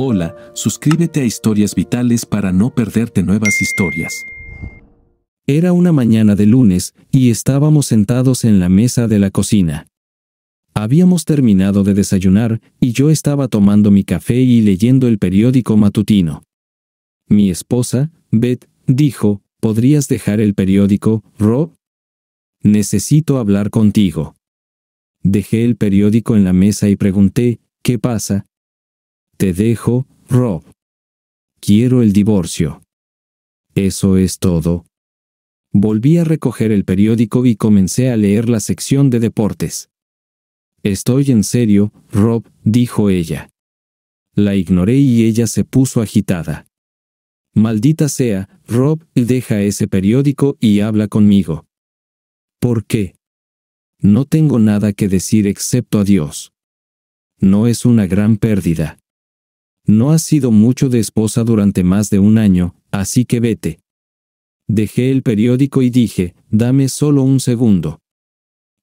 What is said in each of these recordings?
Hola, suscríbete a Historias Vitales para no perderte nuevas historias. Era una mañana de lunes, y estábamos sentados en la mesa de la cocina. Habíamos terminado de desayunar, y yo estaba tomando mi café y leyendo el periódico matutino. Mi esposa, Beth, dijo, ¿podrías dejar el periódico, Rob? Necesito hablar contigo. Dejé el periódico en la mesa y pregunté, ¿qué pasa? Te dejo, Rob. Quiero el divorcio. Eso es todo. Volví a recoger el periódico y comencé a leer la sección de deportes. Estoy en serio, Rob, dijo ella. La ignoré y ella se puso agitada. Maldita sea, Rob, deja ese periódico y habla conmigo. ¿Por qué? No tengo nada que decir excepto a Dios. No es una gran pérdida. No has sido mucho de esposa durante más de un año, así que vete. Dejé el periódico y dije, dame solo un segundo.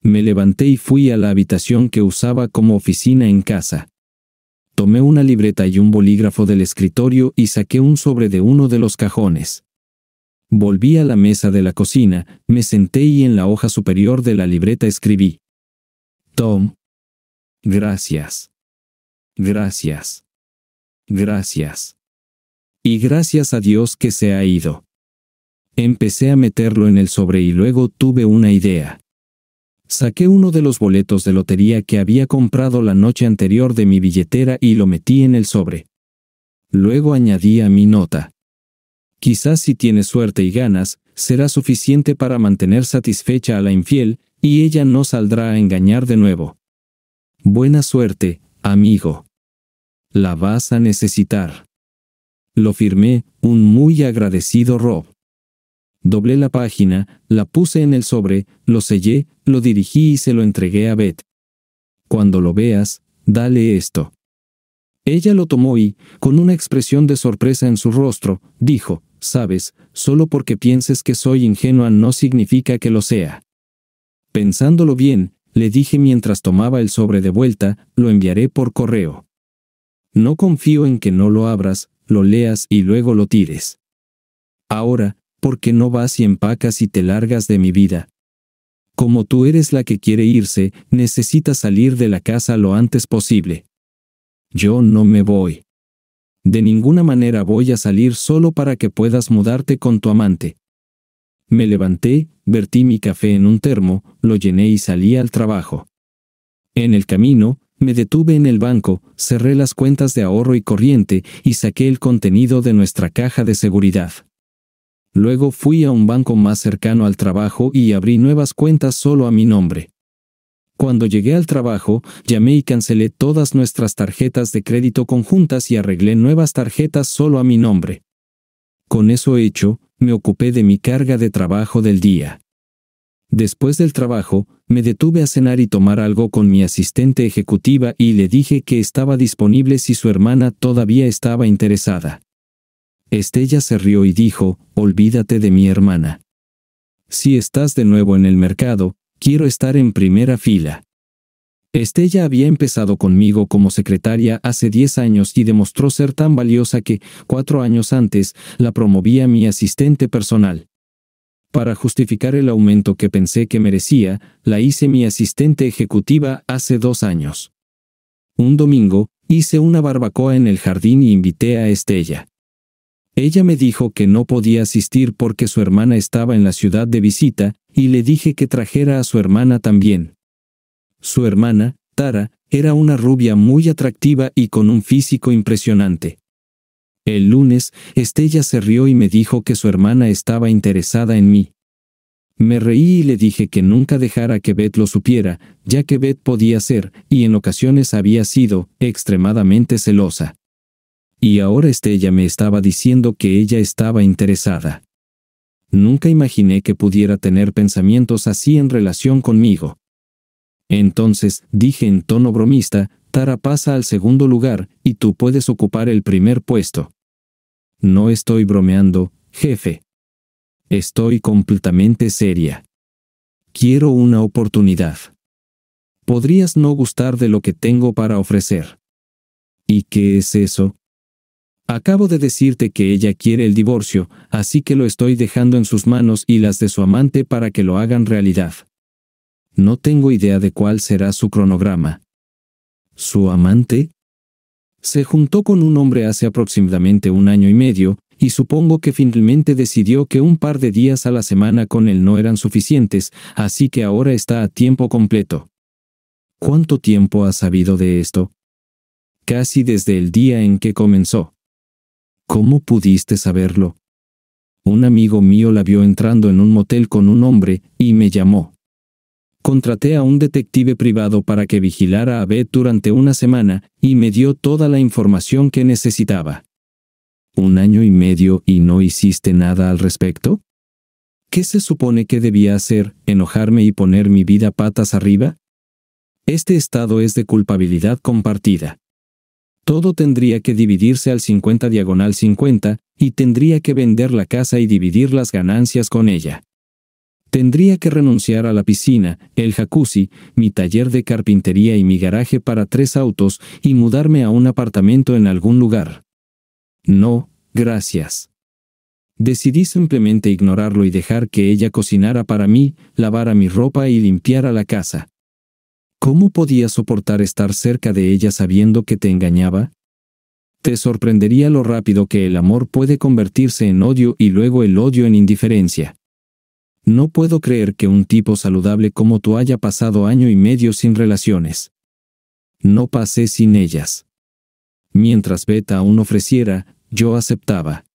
Me levanté y fui a la habitación que usaba como oficina en casa. Tomé una libreta y un bolígrafo del escritorio y saqué un sobre de uno de los cajones. Volví a la mesa de la cocina, me senté y en la hoja superior de la libreta escribí. Tom. Gracias. Gracias. Gracias. Y gracias a Dios que se ha ido. Empecé a meterlo en el sobre y luego tuve una idea. Saqué uno de los boletos de lotería que había comprado la noche anterior de mi billetera y lo metí en el sobre. Luego añadí a mi nota. Quizás si tienes suerte y ganas, será suficiente para mantener satisfecha a la infiel, y ella no saldrá a engañar de nuevo. Buena suerte, amigo. La vas a necesitar. Lo firmé, un muy agradecido Rob. Doblé la página, la puse en el sobre, lo sellé, lo dirigí y se lo entregué a Beth. Cuando lo veas, dale esto. Ella lo tomó y, con una expresión de sorpresa en su rostro, dijo, Sabes, solo porque pienses que soy ingenua no significa que lo sea. Pensándolo bien, le dije mientras tomaba el sobre de vuelta, lo enviaré por correo. No confío en que no lo abras, lo leas y luego lo tires. Ahora, ¿por qué no vas y empacas y te largas de mi vida? Como tú eres la que quiere irse, necesitas salir de la casa lo antes posible. Yo no me voy. De ninguna manera voy a salir solo para que puedas mudarte con tu amante. Me levanté, vertí mi café en un termo, lo llené y salí al trabajo. En el camino, me detuve en el banco, cerré las cuentas de ahorro y corriente y saqué el contenido de nuestra caja de seguridad. Luego fui a un banco más cercano al trabajo y abrí nuevas cuentas solo a mi nombre. Cuando llegué al trabajo, llamé y cancelé todas nuestras tarjetas de crédito conjuntas y arreglé nuevas tarjetas solo a mi nombre. Con eso hecho, me ocupé de mi carga de trabajo del día. Después del trabajo, me detuve a cenar y tomar algo con mi asistente ejecutiva y le dije que estaba disponible si su hermana todavía estaba interesada. Estella se rió y dijo, olvídate de mi hermana. Si estás de nuevo en el mercado, quiero estar en primera fila. Estella había empezado conmigo como secretaria hace 10 años y demostró ser tan valiosa que, cuatro años antes, la promovía mi asistente personal. Para justificar el aumento que pensé que merecía, la hice mi asistente ejecutiva hace dos años. Un domingo, hice una barbacoa en el jardín y invité a Estella. Ella me dijo que no podía asistir porque su hermana estaba en la ciudad de visita, y le dije que trajera a su hermana también. Su hermana, Tara, era una rubia muy atractiva y con un físico impresionante. El lunes, Estella se rió y me dijo que su hermana estaba interesada en mí. Me reí y le dije que nunca dejara que Beth lo supiera, ya que Beth podía ser, y en ocasiones había sido, extremadamente celosa. Y ahora Estella me estaba diciendo que ella estaba interesada. Nunca imaginé que pudiera tener pensamientos así en relación conmigo. Entonces, dije en tono bromista, Tara pasa al segundo lugar, y tú puedes ocupar el primer puesto. No estoy bromeando, jefe. Estoy completamente seria. Quiero una oportunidad. Podrías no gustar de lo que tengo para ofrecer. ¿Y qué es eso? Acabo de decirte que ella quiere el divorcio, así que lo estoy dejando en sus manos y las de su amante para que lo hagan realidad. No tengo idea de cuál será su cronograma. ¿Su amante? Se juntó con un hombre hace aproximadamente un año y medio, y supongo que finalmente decidió que un par de días a la semana con él no eran suficientes, así que ahora está a tiempo completo. ¿Cuánto tiempo ha sabido de esto? Casi desde el día en que comenzó. ¿Cómo pudiste saberlo? Un amigo mío la vio entrando en un motel con un hombre, y me llamó contraté a un detective privado para que vigilara a B durante una semana, y me dio toda la información que necesitaba. ¿Un año y medio y no hiciste nada al respecto? ¿Qué se supone que debía hacer, enojarme y poner mi vida patas arriba? Este estado es de culpabilidad compartida. Todo tendría que dividirse al 50 diagonal 50, y tendría que vender la casa y dividir las ganancias con ella. Tendría que renunciar a la piscina, el jacuzzi, mi taller de carpintería y mi garaje para tres autos y mudarme a un apartamento en algún lugar. No, gracias. Decidí simplemente ignorarlo y dejar que ella cocinara para mí, lavara mi ropa y limpiara la casa. ¿Cómo podía soportar estar cerca de ella sabiendo que te engañaba? Te sorprendería lo rápido que el amor puede convertirse en odio y luego el odio en indiferencia. No puedo creer que un tipo saludable como tú haya pasado año y medio sin relaciones. No pasé sin ellas. Mientras Beta aún ofreciera, yo aceptaba.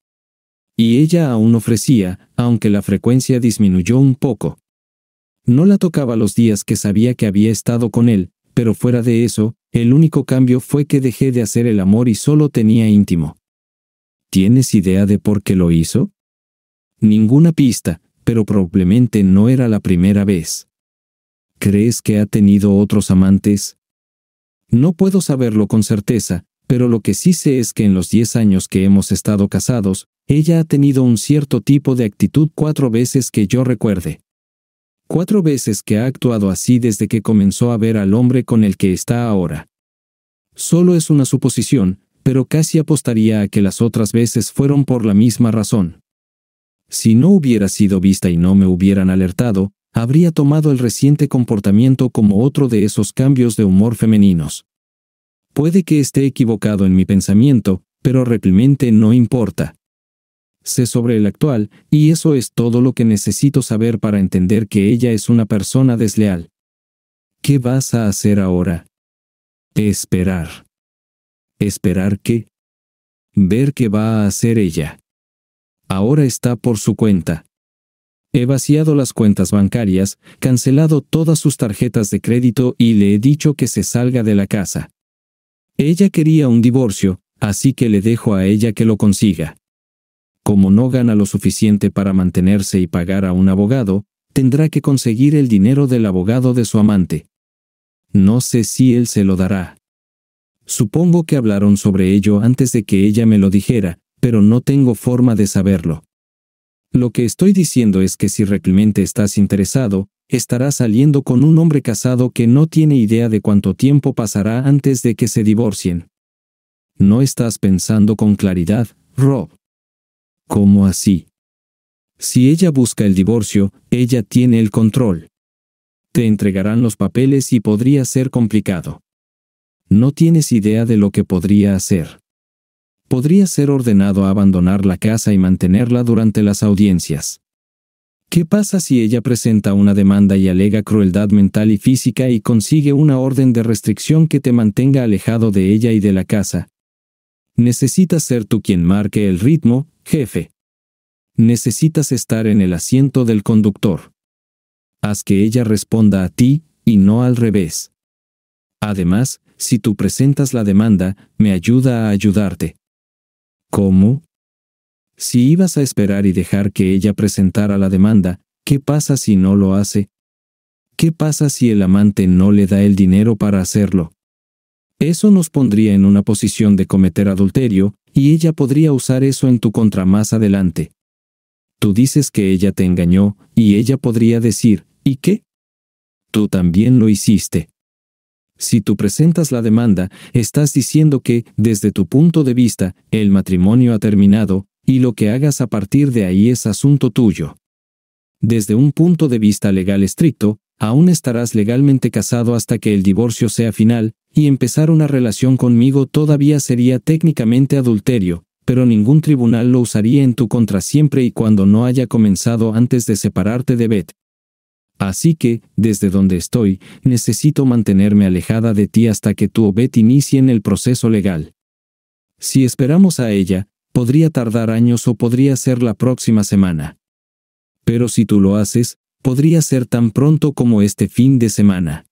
Y ella aún ofrecía, aunque la frecuencia disminuyó un poco. No la tocaba los días que sabía que había estado con él, pero fuera de eso, el único cambio fue que dejé de hacer el amor y solo tenía íntimo. ¿Tienes idea de por qué lo hizo? Ninguna pista, pero probablemente no era la primera vez. ¿Crees que ha tenido otros amantes? No puedo saberlo con certeza, pero lo que sí sé es que en los diez años que hemos estado casados, ella ha tenido un cierto tipo de actitud cuatro veces que yo recuerde. Cuatro veces que ha actuado así desde que comenzó a ver al hombre con el que está ahora. Solo es una suposición, pero casi apostaría a que las otras veces fueron por la misma razón. Si no hubiera sido vista y no me hubieran alertado, habría tomado el reciente comportamiento como otro de esos cambios de humor femeninos. Puede que esté equivocado en mi pensamiento, pero realmente no importa. Sé sobre el actual, y eso es todo lo que necesito saber para entender que ella es una persona desleal. ¿Qué vas a hacer ahora? Esperar. ¿Esperar qué? Ver qué va a hacer ella ahora está por su cuenta. He vaciado las cuentas bancarias, cancelado todas sus tarjetas de crédito y le he dicho que se salga de la casa. Ella quería un divorcio, así que le dejo a ella que lo consiga. Como no gana lo suficiente para mantenerse y pagar a un abogado, tendrá que conseguir el dinero del abogado de su amante. No sé si él se lo dará. Supongo que hablaron sobre ello antes de que ella me lo dijera, pero no tengo forma de saberlo. Lo que estoy diciendo es que si realmente estás interesado, estarás saliendo con un hombre casado que no tiene idea de cuánto tiempo pasará antes de que se divorcien. No estás pensando con claridad, Rob. ¿Cómo así? Si ella busca el divorcio, ella tiene el control. Te entregarán los papeles y podría ser complicado. No tienes idea de lo que podría hacer podría ser ordenado a abandonar la casa y mantenerla durante las audiencias. ¿Qué pasa si ella presenta una demanda y alega crueldad mental y física y consigue una orden de restricción que te mantenga alejado de ella y de la casa? Necesitas ser tú quien marque el ritmo, jefe. Necesitas estar en el asiento del conductor. Haz que ella responda a ti, y no al revés. Además, si tú presentas la demanda, me ayuda a ayudarte. ¿Cómo? Si ibas a esperar y dejar que ella presentara la demanda, ¿qué pasa si no lo hace? ¿Qué pasa si el amante no le da el dinero para hacerlo? Eso nos pondría en una posición de cometer adulterio, y ella podría usar eso en tu contra más adelante. Tú dices que ella te engañó, y ella podría decir, ¿y qué? Tú también lo hiciste. Si tú presentas la demanda, estás diciendo que, desde tu punto de vista, el matrimonio ha terminado, y lo que hagas a partir de ahí es asunto tuyo. Desde un punto de vista legal estricto, aún estarás legalmente casado hasta que el divorcio sea final, y empezar una relación conmigo todavía sería técnicamente adulterio, pero ningún tribunal lo usaría en tu contra siempre y cuando no haya comenzado antes de separarte de Beth, Así que, desde donde estoy, necesito mantenerme alejada de ti hasta que tú o inicie inicien el proceso legal. Si esperamos a ella, podría tardar años o podría ser la próxima semana. Pero si tú lo haces, podría ser tan pronto como este fin de semana.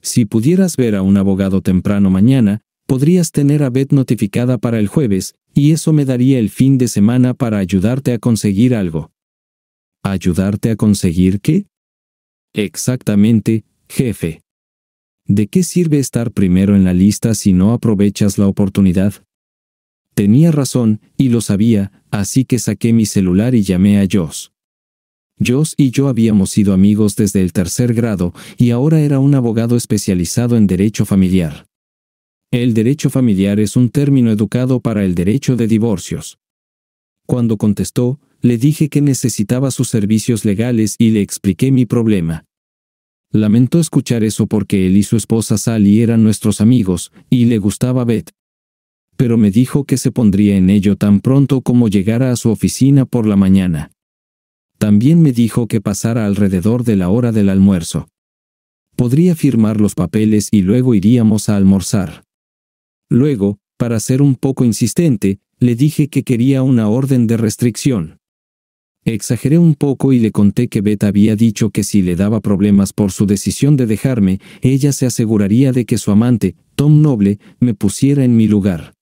Si pudieras ver a un abogado temprano mañana, podrías tener a Beth notificada para el jueves, y eso me daría el fin de semana para ayudarte a conseguir algo. ¿Ayudarte a conseguir qué? Exactamente, jefe. ¿De qué sirve estar primero en la lista si no aprovechas la oportunidad? Tenía razón, y lo sabía, así que saqué mi celular y llamé a Joss. Joss y yo habíamos sido amigos desde el tercer grado, y ahora era un abogado especializado en derecho familiar. El derecho familiar es un término educado para el derecho de divorcios. Cuando contestó, le dije que necesitaba sus servicios legales y le expliqué mi problema. Lamentó escuchar eso porque él y su esposa Sally eran nuestros amigos, y le gustaba Beth. Pero me dijo que se pondría en ello tan pronto como llegara a su oficina por la mañana. También me dijo que pasara alrededor de la hora del almuerzo. Podría firmar los papeles y luego iríamos a almorzar. Luego, para ser un poco insistente, le dije que quería una orden de restricción. Exageré un poco y le conté que Beth había dicho que si le daba problemas por su decisión de dejarme, ella se aseguraría de que su amante, Tom Noble, me pusiera en mi lugar.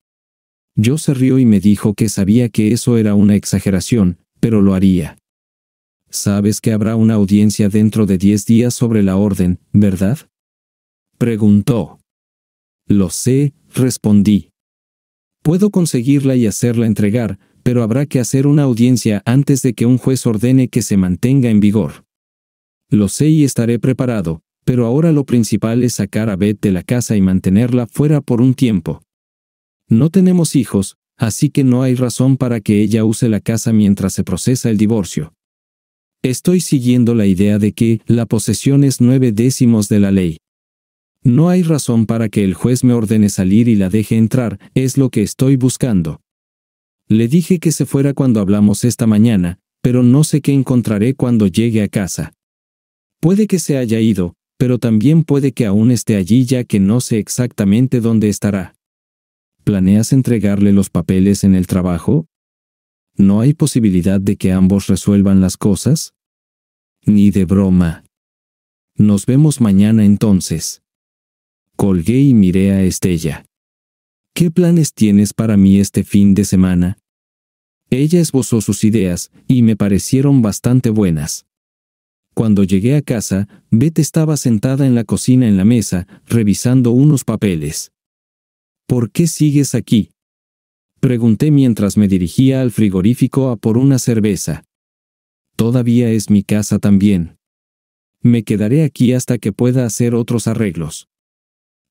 Yo se rió y me dijo que sabía que eso era una exageración, pero lo haría. Sabes que habrá una audiencia dentro de diez días sobre la orden, ¿verdad? Preguntó. Lo sé, respondí. Puedo conseguirla y hacerla entregar, pero habrá que hacer una audiencia antes de que un juez ordene que se mantenga en vigor. Lo sé y estaré preparado, pero ahora lo principal es sacar a Beth de la casa y mantenerla fuera por un tiempo. No tenemos hijos, así que no hay razón para que ella use la casa mientras se procesa el divorcio. Estoy siguiendo la idea de que la posesión es nueve décimos de la ley. No hay razón para que el juez me ordene salir y la deje entrar, es lo que estoy buscando. Le dije que se fuera cuando hablamos esta mañana, pero no sé qué encontraré cuando llegue a casa. Puede que se haya ido, pero también puede que aún esté allí ya que no sé exactamente dónde estará. ¿Planeas entregarle los papeles en el trabajo? ¿No hay posibilidad de que ambos resuelvan las cosas? Ni de broma. Nos vemos mañana entonces. Colgué y miré a Estella. ¿Qué planes tienes para mí este fin de semana? Ella esbozó sus ideas, y me parecieron bastante buenas. Cuando llegué a casa, Beth estaba sentada en la cocina en la mesa, revisando unos papeles. ¿Por qué sigues aquí? Pregunté mientras me dirigía al frigorífico a por una cerveza. Todavía es mi casa también. Me quedaré aquí hasta que pueda hacer otros arreglos.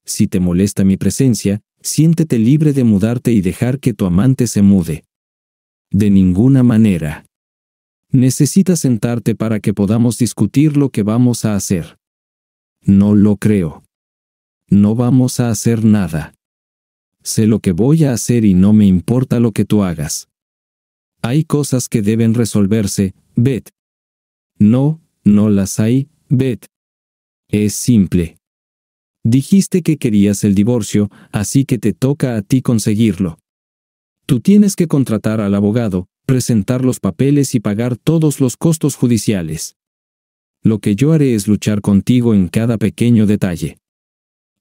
Si te molesta mi presencia, siéntete libre de mudarte y dejar que tu amante se mude. De ninguna manera. Necesitas sentarte para que podamos discutir lo que vamos a hacer. No lo creo. No vamos a hacer nada. Sé lo que voy a hacer y no me importa lo que tú hagas. Hay cosas que deben resolverse, ved. No, no las hay, ved. Es simple. Dijiste que querías el divorcio, así que te toca a ti conseguirlo. Tú tienes que contratar al abogado, presentar los papeles y pagar todos los costos judiciales. Lo que yo haré es luchar contigo en cada pequeño detalle.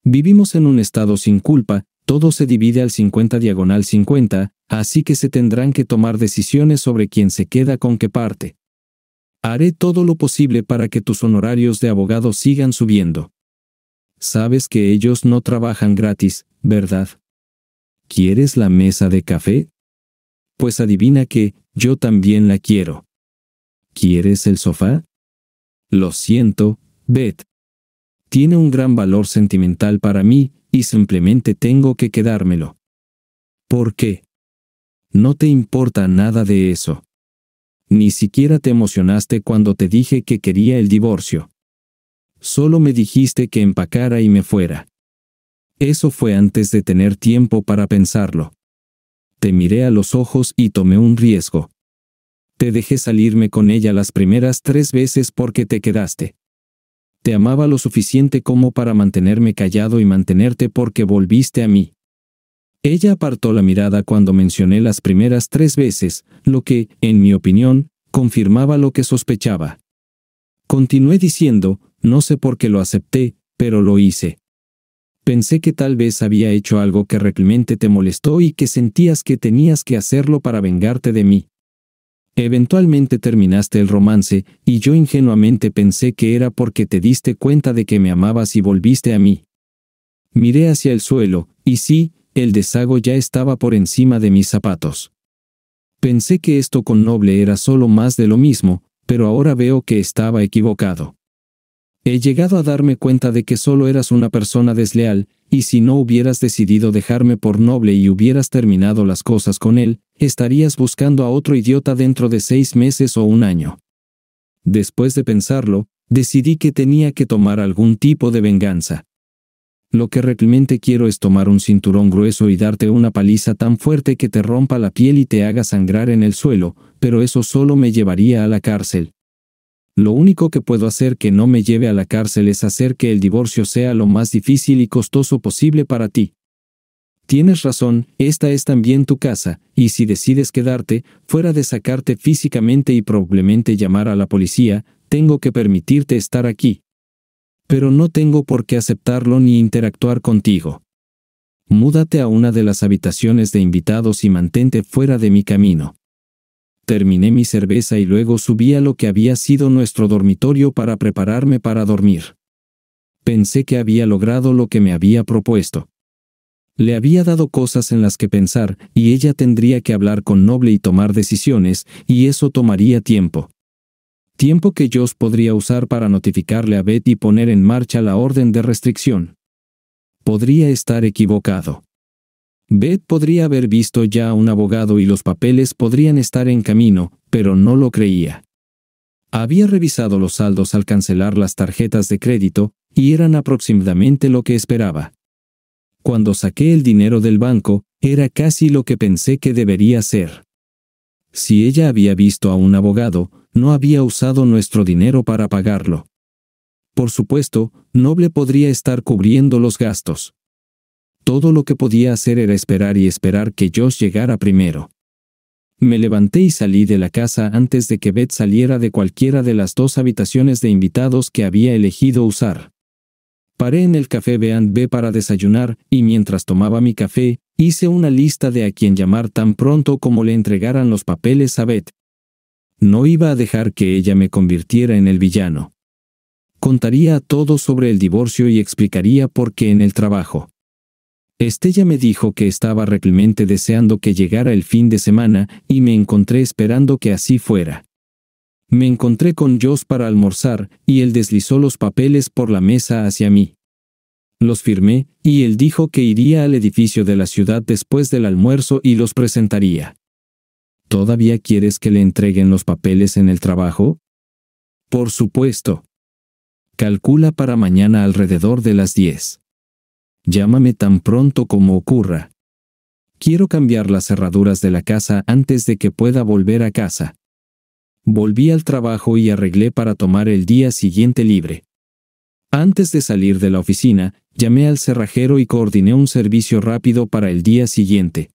Vivimos en un estado sin culpa, todo se divide al 50 diagonal 50, así que se tendrán que tomar decisiones sobre quién se queda con qué parte. Haré todo lo posible para que tus honorarios de abogado sigan subiendo. Sabes que ellos no trabajan gratis, ¿verdad? ¿Quieres la mesa de café? Pues adivina que, yo también la quiero. ¿Quieres el sofá? Lo siento, Beth. Tiene un gran valor sentimental para mí, y simplemente tengo que quedármelo. ¿Por qué? No te importa nada de eso. Ni siquiera te emocionaste cuando te dije que quería el divorcio. Solo me dijiste que empacara y me fuera. Eso fue antes de tener tiempo para pensarlo. Te miré a los ojos y tomé un riesgo. Te dejé salirme con ella las primeras tres veces porque te quedaste. Te amaba lo suficiente como para mantenerme callado y mantenerte porque volviste a mí. Ella apartó la mirada cuando mencioné las primeras tres veces, lo que, en mi opinión, confirmaba lo que sospechaba. Continué diciendo, no sé por qué lo acepté, pero lo hice. Pensé que tal vez había hecho algo que realmente te molestó y que sentías que tenías que hacerlo para vengarte de mí. Eventualmente terminaste el romance, y yo ingenuamente pensé que era porque te diste cuenta de que me amabas y volviste a mí. Miré hacia el suelo, y sí, el deshago ya estaba por encima de mis zapatos. Pensé que esto con Noble era solo más de lo mismo, pero ahora veo que estaba equivocado. He llegado a darme cuenta de que solo eras una persona desleal, y si no hubieras decidido dejarme por noble y hubieras terminado las cosas con él, estarías buscando a otro idiota dentro de seis meses o un año. Después de pensarlo, decidí que tenía que tomar algún tipo de venganza. Lo que realmente quiero es tomar un cinturón grueso y darte una paliza tan fuerte que te rompa la piel y te haga sangrar en el suelo, pero eso solo me llevaría a la cárcel, lo único que puedo hacer que no me lleve a la cárcel es hacer que el divorcio sea lo más difícil y costoso posible para ti. Tienes razón, esta es también tu casa, y si decides quedarte, fuera de sacarte físicamente y probablemente llamar a la policía, tengo que permitirte estar aquí. Pero no tengo por qué aceptarlo ni interactuar contigo. Múdate a una de las habitaciones de invitados y mantente fuera de mi camino terminé mi cerveza y luego subí a lo que había sido nuestro dormitorio para prepararme para dormir. Pensé que había logrado lo que me había propuesto. Le había dado cosas en las que pensar, y ella tendría que hablar con Noble y tomar decisiones, y eso tomaría tiempo. Tiempo que Joss podría usar para notificarle a Beth y poner en marcha la orden de restricción. Podría estar equivocado. Beth podría haber visto ya a un abogado y los papeles podrían estar en camino, pero no lo creía. Había revisado los saldos al cancelar las tarjetas de crédito, y eran aproximadamente lo que esperaba. Cuando saqué el dinero del banco, era casi lo que pensé que debería ser. Si ella había visto a un abogado, no había usado nuestro dinero para pagarlo. Por supuesto, Noble podría estar cubriendo los gastos. Todo lo que podía hacer era esperar y esperar que yo llegara primero. Me levanté y salí de la casa antes de que Beth saliera de cualquiera de las dos habitaciones de invitados que había elegido usar. Paré en el café B para desayunar y mientras tomaba mi café, hice una lista de a quien llamar tan pronto como le entregaran los papeles a Beth. No iba a dejar que ella me convirtiera en el villano. Contaría todo sobre el divorcio y explicaría por qué en el trabajo. Estella me dijo que estaba realmente deseando que llegara el fin de semana y me encontré esperando que así fuera. Me encontré con Joss para almorzar y él deslizó los papeles por la mesa hacia mí. Los firmé y él dijo que iría al edificio de la ciudad después del almuerzo y los presentaría. ¿Todavía quieres que le entreguen los papeles en el trabajo? Por supuesto. Calcula para mañana alrededor de las 10. Llámame tan pronto como ocurra. Quiero cambiar las cerraduras de la casa antes de que pueda volver a casa. Volví al trabajo y arreglé para tomar el día siguiente libre. Antes de salir de la oficina, llamé al cerrajero y coordiné un servicio rápido para el día siguiente.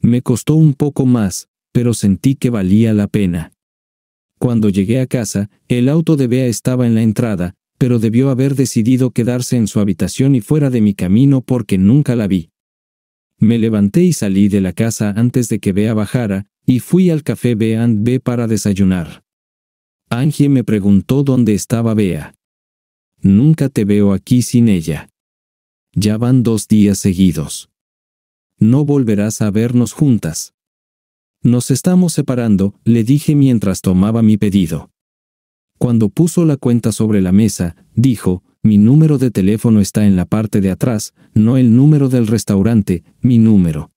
Me costó un poco más, pero sentí que valía la pena. Cuando llegué a casa, el auto de Bea estaba en la entrada, pero debió haber decidido quedarse en su habitación y fuera de mi camino porque nunca la vi. Me levanté y salí de la casa antes de que Bea bajara, y fui al café Bea and B para desayunar. Angie me preguntó dónde estaba Bea. Nunca te veo aquí sin ella. Ya van dos días seguidos. No volverás a vernos juntas. Nos estamos separando, le dije mientras tomaba mi pedido. Cuando puso la cuenta sobre la mesa, dijo, mi número de teléfono está en la parte de atrás, no el número del restaurante, mi número.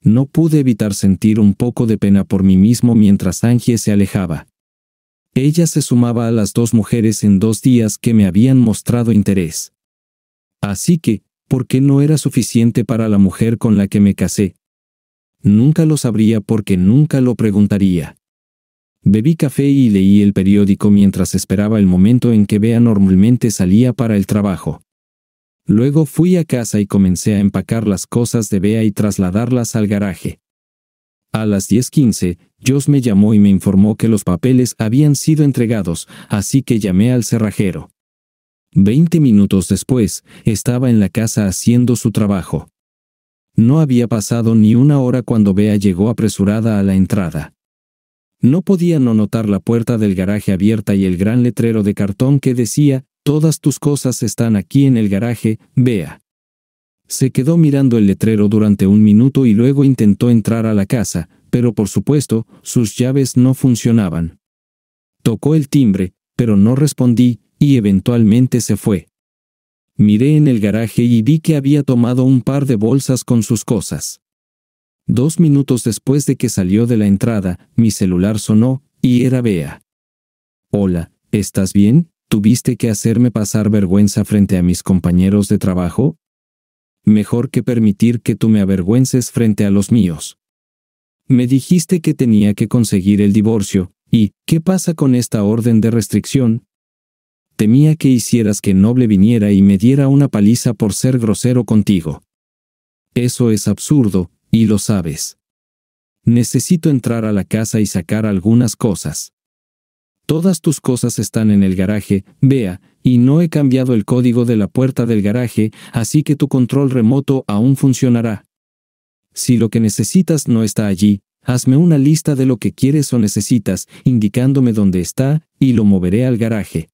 No pude evitar sentir un poco de pena por mí mismo mientras Angie se alejaba. Ella se sumaba a las dos mujeres en dos días que me habían mostrado interés. Así que, ¿por qué no era suficiente para la mujer con la que me casé? Nunca lo sabría porque nunca lo preguntaría. Bebí café y leí el periódico mientras esperaba el momento en que Bea normalmente salía para el trabajo. Luego fui a casa y comencé a empacar las cosas de Bea y trasladarlas al garaje. A las 10.15, Joss me llamó y me informó que los papeles habían sido entregados, así que llamé al cerrajero. Veinte minutos después, estaba en la casa haciendo su trabajo. No había pasado ni una hora cuando Bea llegó apresurada a la entrada. No podía no notar la puerta del garaje abierta y el gran letrero de cartón que decía, Todas tus cosas están aquí en el garaje, vea. Se quedó mirando el letrero durante un minuto y luego intentó entrar a la casa, pero por supuesto, sus llaves no funcionaban. Tocó el timbre, pero no respondí, y eventualmente se fue. Miré en el garaje y vi que había tomado un par de bolsas con sus cosas. Dos minutos después de que salió de la entrada, mi celular sonó, y era Bea. Hola, ¿estás bien? ¿Tuviste que hacerme pasar vergüenza frente a mis compañeros de trabajo? Mejor que permitir que tú me avergüences frente a los míos. Me dijiste que tenía que conseguir el divorcio, y, ¿qué pasa con esta orden de restricción? Temía que hicieras que Noble viniera y me diera una paliza por ser grosero contigo. Eso es absurdo, y lo sabes. Necesito entrar a la casa y sacar algunas cosas. Todas tus cosas están en el garaje, vea, y no he cambiado el código de la puerta del garaje, así que tu control remoto aún funcionará. Si lo que necesitas no está allí, hazme una lista de lo que quieres o necesitas, indicándome dónde está, y lo moveré al garaje.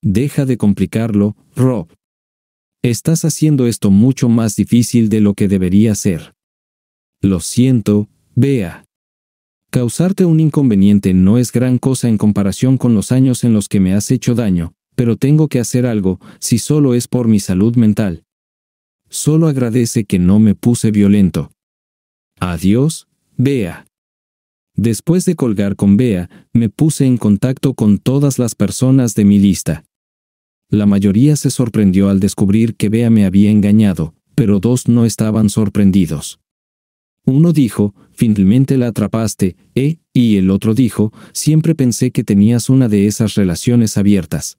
Deja de complicarlo, Rob. Estás haciendo esto mucho más difícil de lo que debería ser. Lo siento, Bea. Causarte un inconveniente no es gran cosa en comparación con los años en los que me has hecho daño, pero tengo que hacer algo, si solo es por mi salud mental. Solo agradece que no me puse violento. Adiós, Bea. Después de colgar con Bea, me puse en contacto con todas las personas de mi lista. La mayoría se sorprendió al descubrir que Bea me había engañado, pero dos no estaban sorprendidos. Uno dijo, finalmente la atrapaste, ¿eh? Y el otro dijo, siempre pensé que tenías una de esas relaciones abiertas.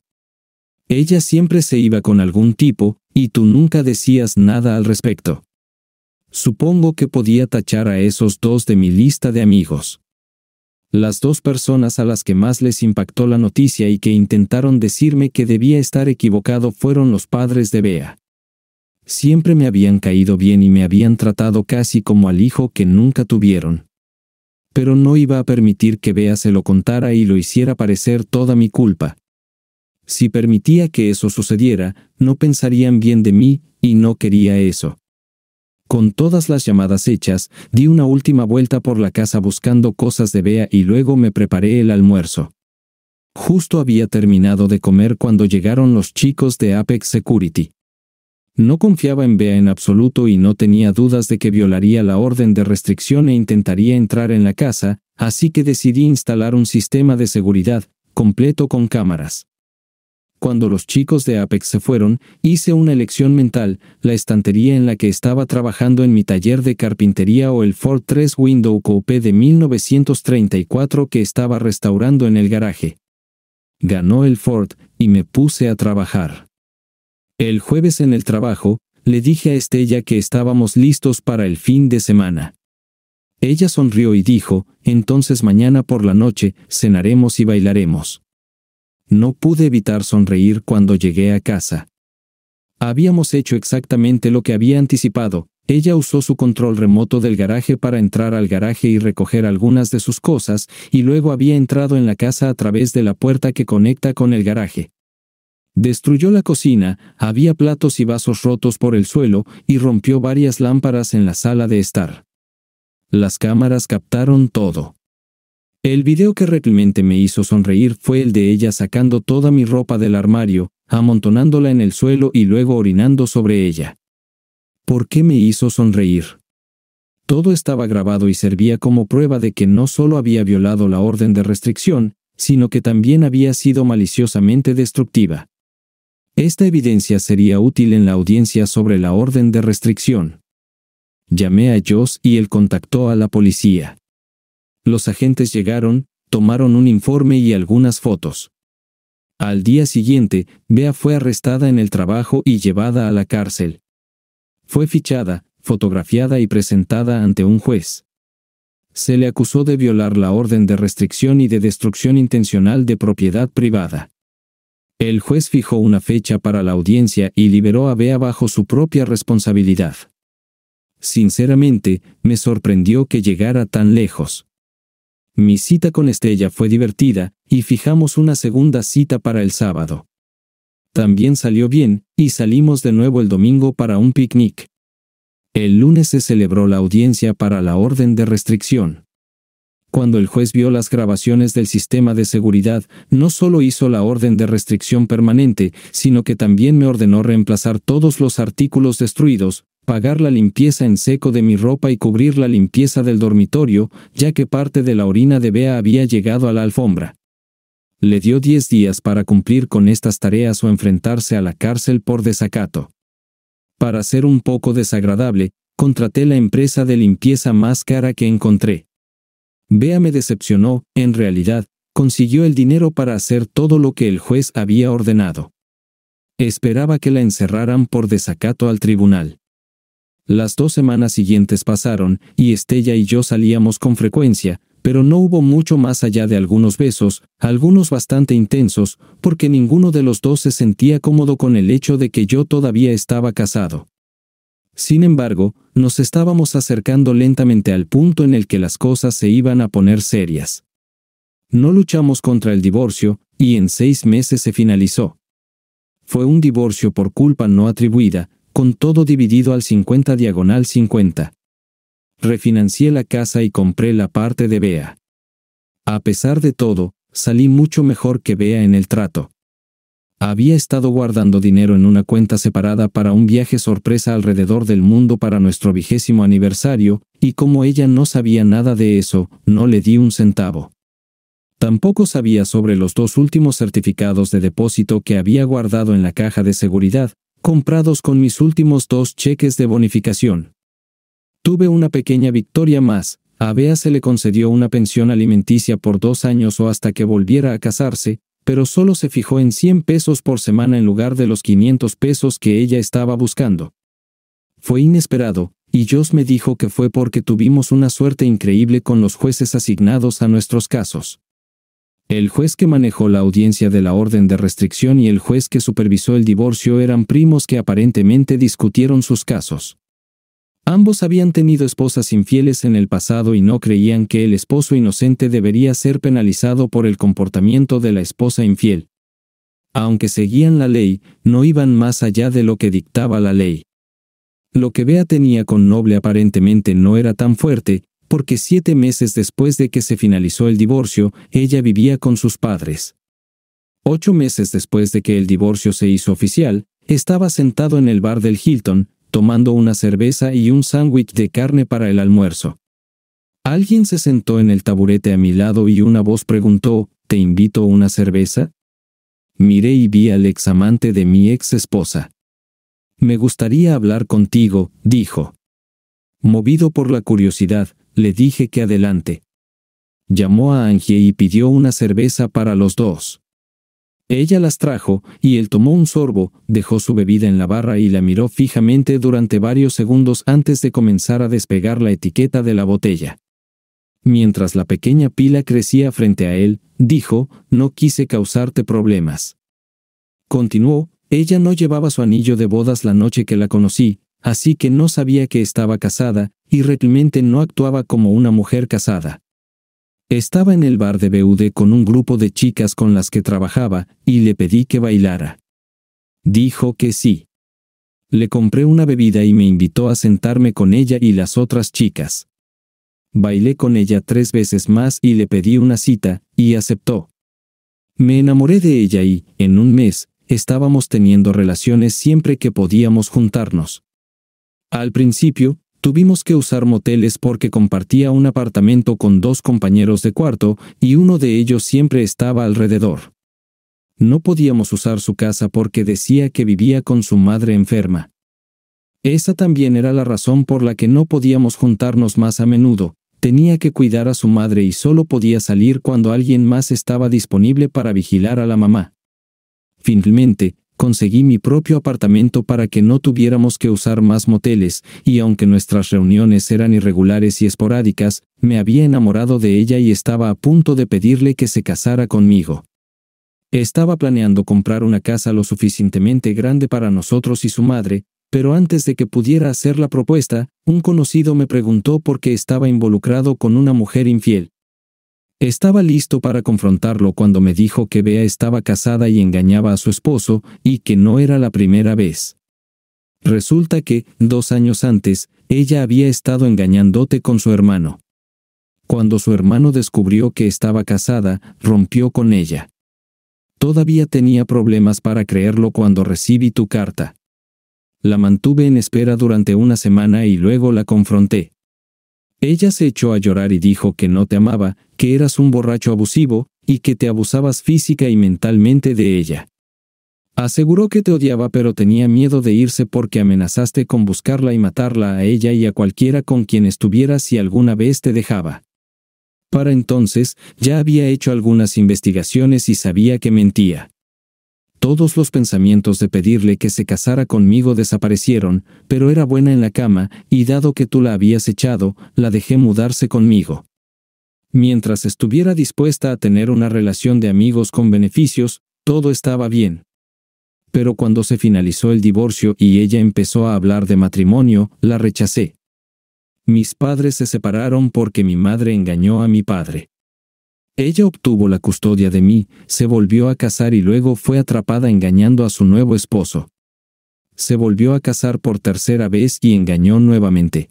Ella siempre se iba con algún tipo, y tú nunca decías nada al respecto. Supongo que podía tachar a esos dos de mi lista de amigos. Las dos personas a las que más les impactó la noticia y que intentaron decirme que debía estar equivocado fueron los padres de Bea. Siempre me habían caído bien y me habían tratado casi como al hijo que nunca tuvieron. Pero no iba a permitir que Bea se lo contara y lo hiciera parecer toda mi culpa. Si permitía que eso sucediera, no pensarían bien de mí, y no quería eso. Con todas las llamadas hechas, di una última vuelta por la casa buscando cosas de Bea y luego me preparé el almuerzo. Justo había terminado de comer cuando llegaron los chicos de Apex Security. No confiaba en Bea en absoluto y no tenía dudas de que violaría la orden de restricción e intentaría entrar en la casa, así que decidí instalar un sistema de seguridad, completo con cámaras. Cuando los chicos de Apex se fueron, hice una elección mental, la estantería en la que estaba trabajando en mi taller de carpintería o el Ford 3 Window Coupe de 1934 que estaba restaurando en el garaje. Ganó el Ford, y me puse a trabajar. El jueves en el trabajo, le dije a Estella que estábamos listos para el fin de semana. Ella sonrió y dijo, entonces mañana por la noche, cenaremos y bailaremos. No pude evitar sonreír cuando llegué a casa. Habíamos hecho exactamente lo que había anticipado, ella usó su control remoto del garaje para entrar al garaje y recoger algunas de sus cosas, y luego había entrado en la casa a través de la puerta que conecta con el garaje. Destruyó la cocina, había platos y vasos rotos por el suelo y rompió varias lámparas en la sala de estar. Las cámaras captaron todo. El video que realmente me hizo sonreír fue el de ella sacando toda mi ropa del armario, amontonándola en el suelo y luego orinando sobre ella. ¿Por qué me hizo sonreír? Todo estaba grabado y servía como prueba de que no solo había violado la orden de restricción, sino que también había sido maliciosamente destructiva. Esta evidencia sería útil en la audiencia sobre la orden de restricción. Llamé a Joss y él contactó a la policía. Los agentes llegaron, tomaron un informe y algunas fotos. Al día siguiente, Bea fue arrestada en el trabajo y llevada a la cárcel. Fue fichada, fotografiada y presentada ante un juez. Se le acusó de violar la orden de restricción y de destrucción intencional de propiedad privada. El juez fijó una fecha para la audiencia y liberó a Bea bajo su propia responsabilidad. Sinceramente, me sorprendió que llegara tan lejos. Mi cita con Estella fue divertida, y fijamos una segunda cita para el sábado. También salió bien, y salimos de nuevo el domingo para un picnic. El lunes se celebró la audiencia para la orden de restricción. Cuando el juez vio las grabaciones del sistema de seguridad, no solo hizo la orden de restricción permanente, sino que también me ordenó reemplazar todos los artículos destruidos, pagar la limpieza en seco de mi ropa y cubrir la limpieza del dormitorio, ya que parte de la orina de Bea había llegado a la alfombra. Le dio 10 días para cumplir con estas tareas o enfrentarse a la cárcel por desacato. Para ser un poco desagradable, contraté la empresa de limpieza más cara que encontré. Bea me decepcionó, en realidad, consiguió el dinero para hacer todo lo que el juez había ordenado. Esperaba que la encerraran por desacato al tribunal. Las dos semanas siguientes pasaron, y Estella y yo salíamos con frecuencia, pero no hubo mucho más allá de algunos besos, algunos bastante intensos, porque ninguno de los dos se sentía cómodo con el hecho de que yo todavía estaba casado. Sin embargo, nos estábamos acercando lentamente al punto en el que las cosas se iban a poner serias. No luchamos contra el divorcio, y en seis meses se finalizó. Fue un divorcio por culpa no atribuida, con todo dividido al 50 diagonal 50. Refinancié la casa y compré la parte de Bea. A pesar de todo, salí mucho mejor que Bea en el trato. Había estado guardando dinero en una cuenta separada para un viaje sorpresa alrededor del mundo para nuestro vigésimo aniversario, y como ella no sabía nada de eso, no le di un centavo. Tampoco sabía sobre los dos últimos certificados de depósito que había guardado en la caja de seguridad, comprados con mis últimos dos cheques de bonificación. Tuve una pequeña victoria más, a Bea se le concedió una pensión alimenticia por dos años o hasta que volviera a casarse, pero solo se fijó en 100 pesos por semana en lugar de los 500 pesos que ella estaba buscando. Fue inesperado, y Dios me dijo que fue porque tuvimos una suerte increíble con los jueces asignados a nuestros casos. El juez que manejó la audiencia de la orden de restricción y el juez que supervisó el divorcio eran primos que aparentemente discutieron sus casos. Ambos habían tenido esposas infieles en el pasado y no creían que el esposo inocente debería ser penalizado por el comportamiento de la esposa infiel. Aunque seguían la ley, no iban más allá de lo que dictaba la ley. Lo que Bea tenía con Noble aparentemente no era tan fuerte, porque siete meses después de que se finalizó el divorcio, ella vivía con sus padres. Ocho meses después de que el divorcio se hizo oficial, estaba sentado en el bar del Hilton, tomando una cerveza y un sándwich de carne para el almuerzo. Alguien se sentó en el taburete a mi lado y una voz preguntó, ¿te invito una cerveza? Miré y vi al ex amante de mi ex esposa. Me gustaría hablar contigo, dijo. Movido por la curiosidad, le dije que adelante. Llamó a Angie y pidió una cerveza para los dos. Ella las trajo, y él tomó un sorbo, dejó su bebida en la barra y la miró fijamente durante varios segundos antes de comenzar a despegar la etiqueta de la botella. Mientras la pequeña pila crecía frente a él, dijo, no quise causarte problemas. Continuó, ella no llevaba su anillo de bodas la noche que la conocí, así que no sabía que estaba casada, y realmente no actuaba como una mujer casada. Estaba en el bar de Beude con un grupo de chicas con las que trabajaba y le pedí que bailara. Dijo que sí. Le compré una bebida y me invitó a sentarme con ella y las otras chicas. Bailé con ella tres veces más y le pedí una cita, y aceptó. Me enamoré de ella y, en un mes, estábamos teniendo relaciones siempre que podíamos juntarnos. Al principio, Tuvimos que usar moteles porque compartía un apartamento con dos compañeros de cuarto y uno de ellos siempre estaba alrededor. No podíamos usar su casa porque decía que vivía con su madre enferma. Esa también era la razón por la que no podíamos juntarnos más a menudo, tenía que cuidar a su madre y solo podía salir cuando alguien más estaba disponible para vigilar a la mamá. Finalmente, conseguí mi propio apartamento para que no tuviéramos que usar más moteles, y aunque nuestras reuniones eran irregulares y esporádicas, me había enamorado de ella y estaba a punto de pedirle que se casara conmigo. Estaba planeando comprar una casa lo suficientemente grande para nosotros y su madre, pero antes de que pudiera hacer la propuesta, un conocido me preguntó por qué estaba involucrado con una mujer infiel, estaba listo para confrontarlo cuando me dijo que Bea estaba casada y engañaba a su esposo, y que no era la primera vez. Resulta que, dos años antes, ella había estado engañándote con su hermano. Cuando su hermano descubrió que estaba casada, rompió con ella. Todavía tenía problemas para creerlo cuando recibí tu carta. La mantuve en espera durante una semana y luego la confronté. Ella se echó a llorar y dijo que no te amaba, que eras un borracho abusivo, y que te abusabas física y mentalmente de ella. Aseguró que te odiaba pero tenía miedo de irse porque amenazaste con buscarla y matarla a ella y a cualquiera con quien estuviera si alguna vez te dejaba. Para entonces, ya había hecho algunas investigaciones y sabía que mentía. Todos los pensamientos de pedirle que se casara conmigo desaparecieron, pero era buena en la cama, y dado que tú la habías echado, la dejé mudarse conmigo. Mientras estuviera dispuesta a tener una relación de amigos con beneficios, todo estaba bien. Pero cuando se finalizó el divorcio y ella empezó a hablar de matrimonio, la rechacé. Mis padres se separaron porque mi madre engañó a mi padre. Ella obtuvo la custodia de mí, se volvió a casar y luego fue atrapada engañando a su nuevo esposo. Se volvió a casar por tercera vez y engañó nuevamente.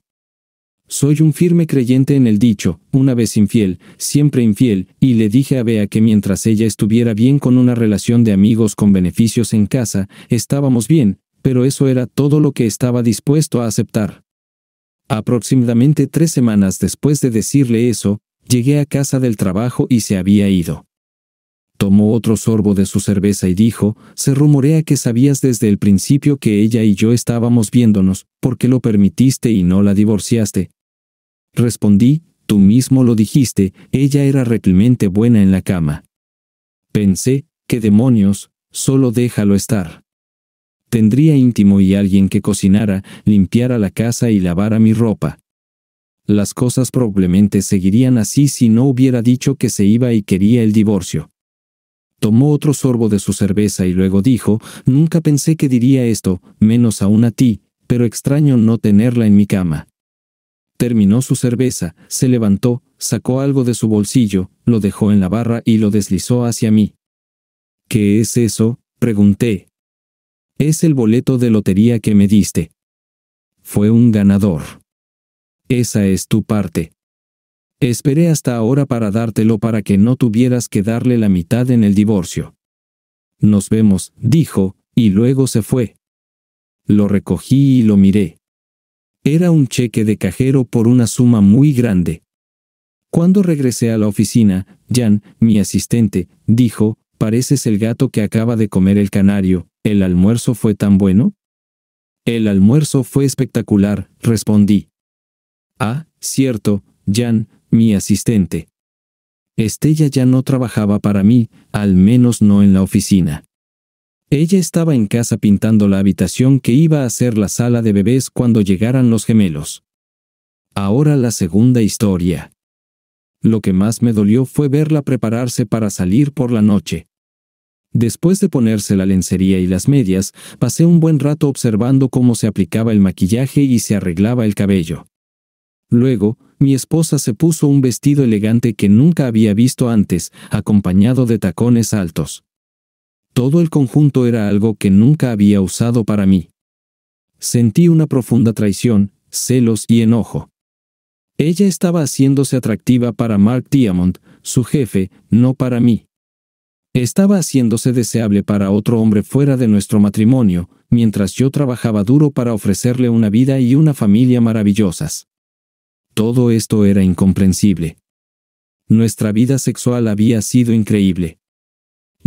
Soy un firme creyente en el dicho, una vez infiel, siempre infiel, y le dije a Bea que mientras ella estuviera bien con una relación de amigos con beneficios en casa, estábamos bien, pero eso era todo lo que estaba dispuesto a aceptar. Aproximadamente tres semanas después de decirle eso, Llegué a casa del trabajo y se había ido. Tomó otro sorbo de su cerveza y dijo, se rumorea que sabías desde el principio que ella y yo estábamos viéndonos, porque lo permitiste y no la divorciaste. Respondí, tú mismo lo dijiste, ella era realmente buena en la cama. Pensé, qué demonios, solo déjalo estar. Tendría íntimo y alguien que cocinara, limpiara la casa y lavara mi ropa las cosas probablemente seguirían así si no hubiera dicho que se iba y quería el divorcio. Tomó otro sorbo de su cerveza y luego dijo, nunca pensé que diría esto, menos aún a ti, pero extraño no tenerla en mi cama. Terminó su cerveza, se levantó, sacó algo de su bolsillo, lo dejó en la barra y lo deslizó hacia mí. ¿Qué es eso? pregunté. Es el boleto de lotería que me diste. Fue un ganador. Esa es tu parte. Esperé hasta ahora para dártelo para que no tuvieras que darle la mitad en el divorcio. Nos vemos, dijo, y luego se fue. Lo recogí y lo miré. Era un cheque de cajero por una suma muy grande. Cuando regresé a la oficina, Jan, mi asistente, dijo, pareces el gato que acaba de comer el canario, ¿el almuerzo fue tan bueno? El almuerzo fue espectacular, respondí. Ah, cierto, Jan, mi asistente. Estella ya no trabajaba para mí, al menos no en la oficina. Ella estaba en casa pintando la habitación que iba a ser la sala de bebés cuando llegaran los gemelos. Ahora la segunda historia. Lo que más me dolió fue verla prepararse para salir por la noche. Después de ponerse la lencería y las medias, pasé un buen rato observando cómo se aplicaba el maquillaje y se arreglaba el cabello. Luego, mi esposa se puso un vestido elegante que nunca había visto antes, acompañado de tacones altos. Todo el conjunto era algo que nunca había usado para mí. Sentí una profunda traición, celos y enojo. Ella estaba haciéndose atractiva para Mark Diamond, su jefe, no para mí. Estaba haciéndose deseable para otro hombre fuera de nuestro matrimonio, mientras yo trabajaba duro para ofrecerle una vida y una familia maravillosas. Todo esto era incomprensible. Nuestra vida sexual había sido increíble.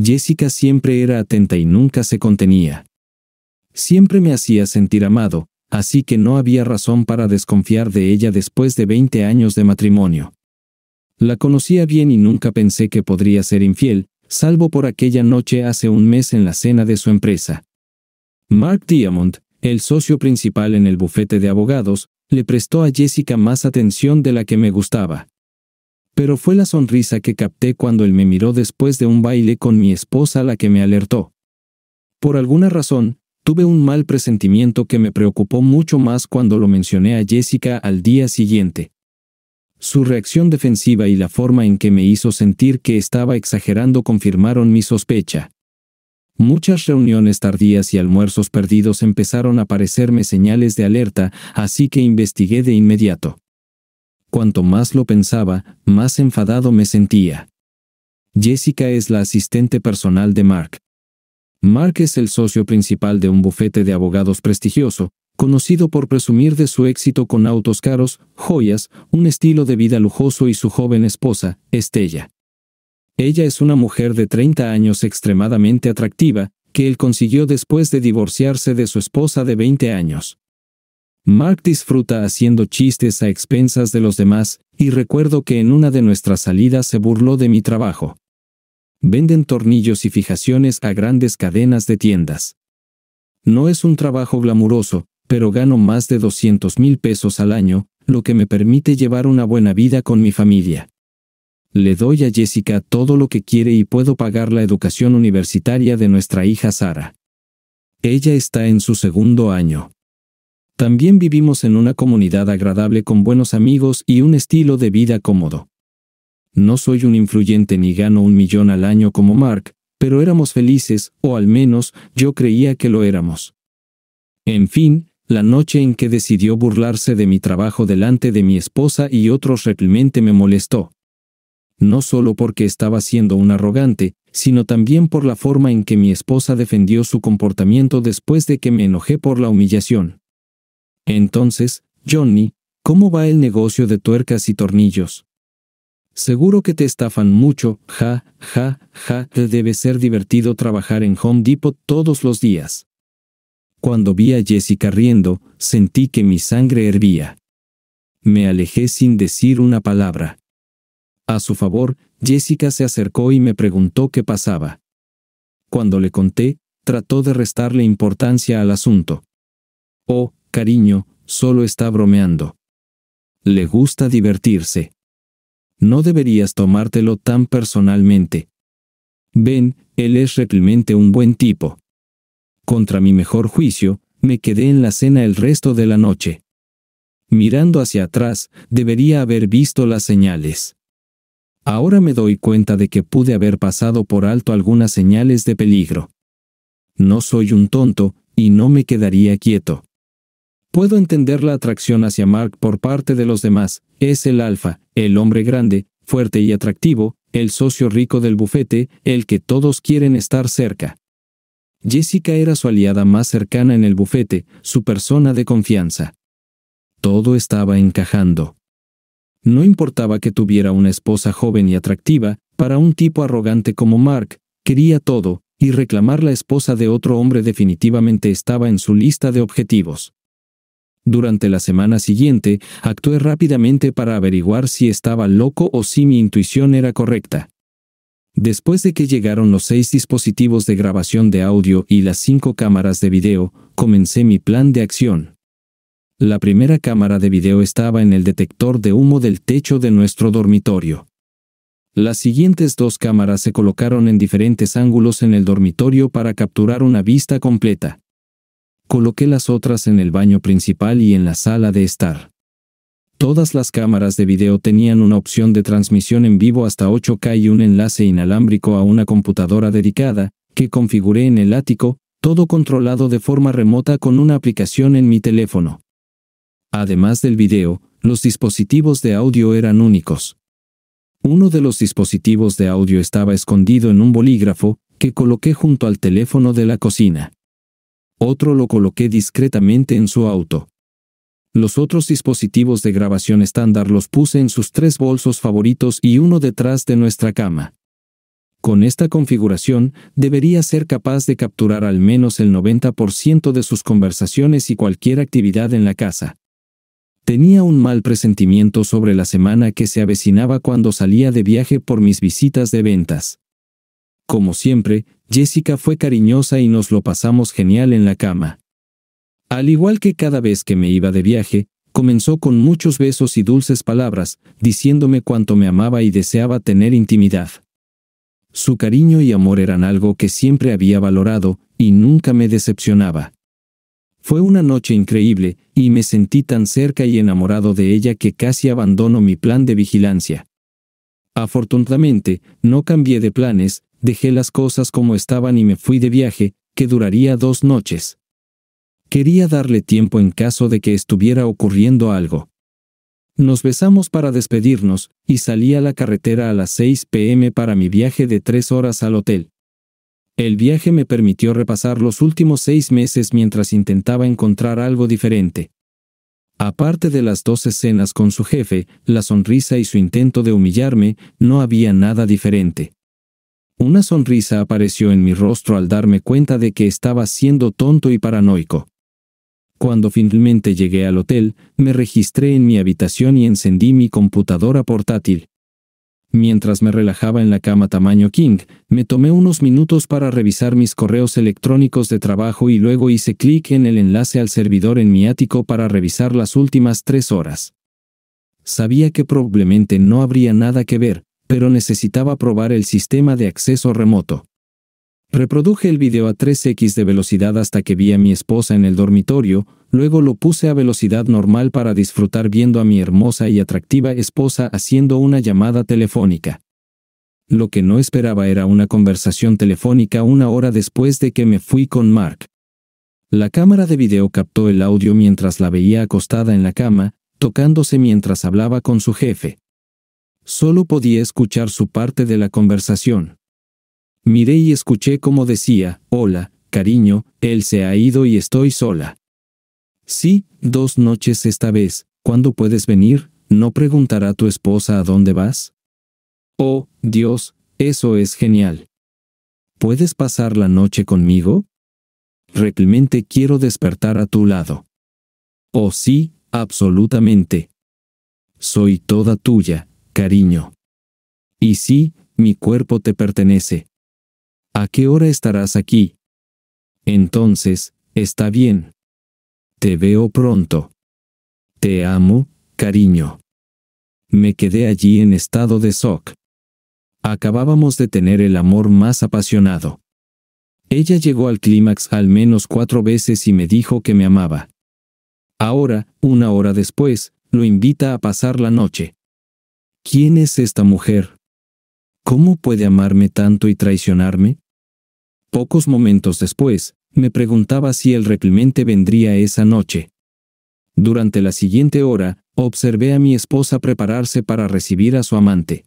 Jessica siempre era atenta y nunca se contenía. Siempre me hacía sentir amado, así que no había razón para desconfiar de ella después de 20 años de matrimonio. La conocía bien y nunca pensé que podría ser infiel, salvo por aquella noche hace un mes en la cena de su empresa. Mark Diamond, el socio principal en el bufete de abogados, le prestó a Jessica más atención de la que me gustaba. Pero fue la sonrisa que capté cuando él me miró después de un baile con mi esposa la que me alertó. Por alguna razón, tuve un mal presentimiento que me preocupó mucho más cuando lo mencioné a Jessica al día siguiente. Su reacción defensiva y la forma en que me hizo sentir que estaba exagerando confirmaron mi sospecha. Muchas reuniones tardías y almuerzos perdidos empezaron a parecerme señales de alerta, así que investigué de inmediato. Cuanto más lo pensaba, más enfadado me sentía. Jessica es la asistente personal de Mark. Mark es el socio principal de un bufete de abogados prestigioso, conocido por presumir de su éxito con autos caros, joyas, un estilo de vida lujoso y su joven esposa, Estella. Ella es una mujer de 30 años extremadamente atractiva, que él consiguió después de divorciarse de su esposa de 20 años. Mark disfruta haciendo chistes a expensas de los demás, y recuerdo que en una de nuestras salidas se burló de mi trabajo. Venden tornillos y fijaciones a grandes cadenas de tiendas. No es un trabajo glamuroso, pero gano más de 200 mil pesos al año, lo que me permite llevar una buena vida con mi familia le doy a Jessica todo lo que quiere y puedo pagar la educación universitaria de nuestra hija Sara. Ella está en su segundo año. También vivimos en una comunidad agradable con buenos amigos y un estilo de vida cómodo. No soy un influyente ni gano un millón al año como Mark, pero éramos felices, o al menos yo creía que lo éramos. En fin, la noche en que decidió burlarse de mi trabajo delante de mi esposa y otros realmente me molestó, no solo porque estaba siendo un arrogante, sino también por la forma en que mi esposa defendió su comportamiento después de que me enojé por la humillación. Entonces, Johnny, ¿cómo va el negocio de tuercas y tornillos? Seguro que te estafan mucho, ja, ja, ja, debe ser divertido trabajar en Home Depot todos los días. Cuando vi a Jessica riendo, sentí que mi sangre hervía. Me alejé sin decir una palabra. A su favor, Jessica se acercó y me preguntó qué pasaba. Cuando le conté, trató de restarle importancia al asunto. Oh, cariño, solo está bromeando. Le gusta divertirse. No deberías tomártelo tan personalmente. Ven, él es realmente un buen tipo. Contra mi mejor juicio, me quedé en la cena el resto de la noche. Mirando hacia atrás, debería haber visto las señales. Ahora me doy cuenta de que pude haber pasado por alto algunas señales de peligro. No soy un tonto, y no me quedaría quieto. Puedo entender la atracción hacia Mark por parte de los demás, es el alfa, el hombre grande, fuerte y atractivo, el socio rico del bufete, el que todos quieren estar cerca. Jessica era su aliada más cercana en el bufete, su persona de confianza. Todo estaba encajando no importaba que tuviera una esposa joven y atractiva, para un tipo arrogante como Mark, quería todo, y reclamar la esposa de otro hombre definitivamente estaba en su lista de objetivos. Durante la semana siguiente, actué rápidamente para averiguar si estaba loco o si mi intuición era correcta. Después de que llegaron los seis dispositivos de grabación de audio y las cinco cámaras de video, comencé mi plan de acción. La primera cámara de video estaba en el detector de humo del techo de nuestro dormitorio. Las siguientes dos cámaras se colocaron en diferentes ángulos en el dormitorio para capturar una vista completa. Coloqué las otras en el baño principal y en la sala de estar. Todas las cámaras de video tenían una opción de transmisión en vivo hasta 8K y un enlace inalámbrico a una computadora dedicada, que configuré en el ático, todo controlado de forma remota con una aplicación en mi teléfono. Además del video, los dispositivos de audio eran únicos. Uno de los dispositivos de audio estaba escondido en un bolígrafo, que coloqué junto al teléfono de la cocina. Otro lo coloqué discretamente en su auto. Los otros dispositivos de grabación estándar los puse en sus tres bolsos favoritos y uno detrás de nuestra cama. Con esta configuración, debería ser capaz de capturar al menos el 90% de sus conversaciones y cualquier actividad en la casa. Tenía un mal presentimiento sobre la semana que se avecinaba cuando salía de viaje por mis visitas de ventas. Como siempre, Jessica fue cariñosa y nos lo pasamos genial en la cama. Al igual que cada vez que me iba de viaje, comenzó con muchos besos y dulces palabras, diciéndome cuánto me amaba y deseaba tener intimidad. Su cariño y amor eran algo que siempre había valorado, y nunca me decepcionaba. Fue una noche increíble, y me sentí tan cerca y enamorado de ella que casi abandono mi plan de vigilancia. Afortunadamente, no cambié de planes, dejé las cosas como estaban y me fui de viaje, que duraría dos noches. Quería darle tiempo en caso de que estuviera ocurriendo algo. Nos besamos para despedirnos, y salí a la carretera a las 6 pm para mi viaje de tres horas al hotel. El viaje me permitió repasar los últimos seis meses mientras intentaba encontrar algo diferente. Aparte de las dos escenas con su jefe, la sonrisa y su intento de humillarme, no había nada diferente. Una sonrisa apareció en mi rostro al darme cuenta de que estaba siendo tonto y paranoico. Cuando finalmente llegué al hotel, me registré en mi habitación y encendí mi computadora portátil. Mientras me relajaba en la cama tamaño king, me tomé unos minutos para revisar mis correos electrónicos de trabajo y luego hice clic en el enlace al servidor en mi ático para revisar las últimas tres horas. Sabía que probablemente no habría nada que ver, pero necesitaba probar el sistema de acceso remoto. Reproduje el video a 3x de velocidad hasta que vi a mi esposa en el dormitorio, luego lo puse a velocidad normal para disfrutar viendo a mi hermosa y atractiva esposa haciendo una llamada telefónica. Lo que no esperaba era una conversación telefónica una hora después de que me fui con Mark. La cámara de video captó el audio mientras la veía acostada en la cama, tocándose mientras hablaba con su jefe. Solo podía escuchar su parte de la conversación. Miré y escuché cómo decía, hola, cariño, él se ha ido y estoy sola. Sí, dos noches esta vez, ¿cuándo puedes venir? ¿No preguntará tu esposa a dónde vas? Oh, Dios, eso es genial. ¿Puedes pasar la noche conmigo? Realmente quiero despertar a tu lado. Oh sí, absolutamente. Soy toda tuya, cariño. Y sí, mi cuerpo te pertenece. ¿A qué hora estarás aquí? Entonces, está bien. Te veo pronto. Te amo, cariño. Me quedé allí en estado de shock. Acabábamos de tener el amor más apasionado. Ella llegó al clímax al menos cuatro veces y me dijo que me amaba. Ahora, una hora después, lo invita a pasar la noche. ¿Quién es esta mujer? ¿Cómo puede amarme tanto y traicionarme? Pocos momentos después, me preguntaba si el reprimente vendría esa noche. Durante la siguiente hora, observé a mi esposa prepararse para recibir a su amante.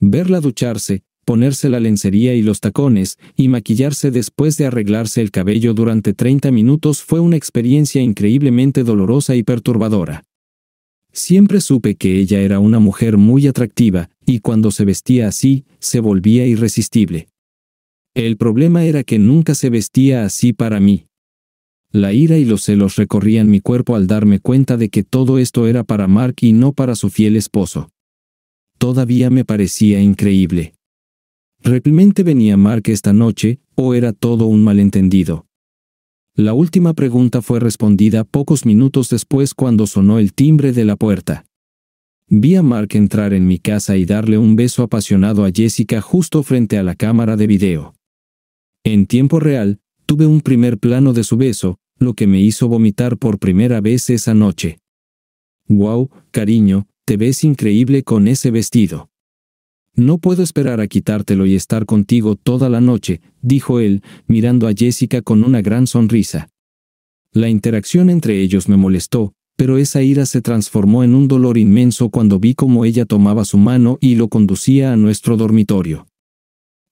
Verla ducharse, ponerse la lencería y los tacones, y maquillarse después de arreglarse el cabello durante 30 minutos fue una experiencia increíblemente dolorosa y perturbadora. Siempre supe que ella era una mujer muy atractiva, y cuando se vestía así, se volvía irresistible. El problema era que nunca se vestía así para mí. La ira y los celos recorrían mi cuerpo al darme cuenta de que todo esto era para Mark y no para su fiel esposo. Todavía me parecía increíble. ¿Realmente venía Mark esta noche, o era todo un malentendido? La última pregunta fue respondida pocos minutos después cuando sonó el timbre de la puerta. Vi a Mark entrar en mi casa y darle un beso apasionado a Jessica justo frente a la cámara de video. En tiempo real, tuve un primer plano de su beso, lo que me hizo vomitar por primera vez esa noche. Wow, cariño, te ves increíble con ese vestido. No puedo esperar a quitártelo y estar contigo toda la noche, dijo él, mirando a Jessica con una gran sonrisa. La interacción entre ellos me molestó, pero esa ira se transformó en un dolor inmenso cuando vi cómo ella tomaba su mano y lo conducía a nuestro dormitorio.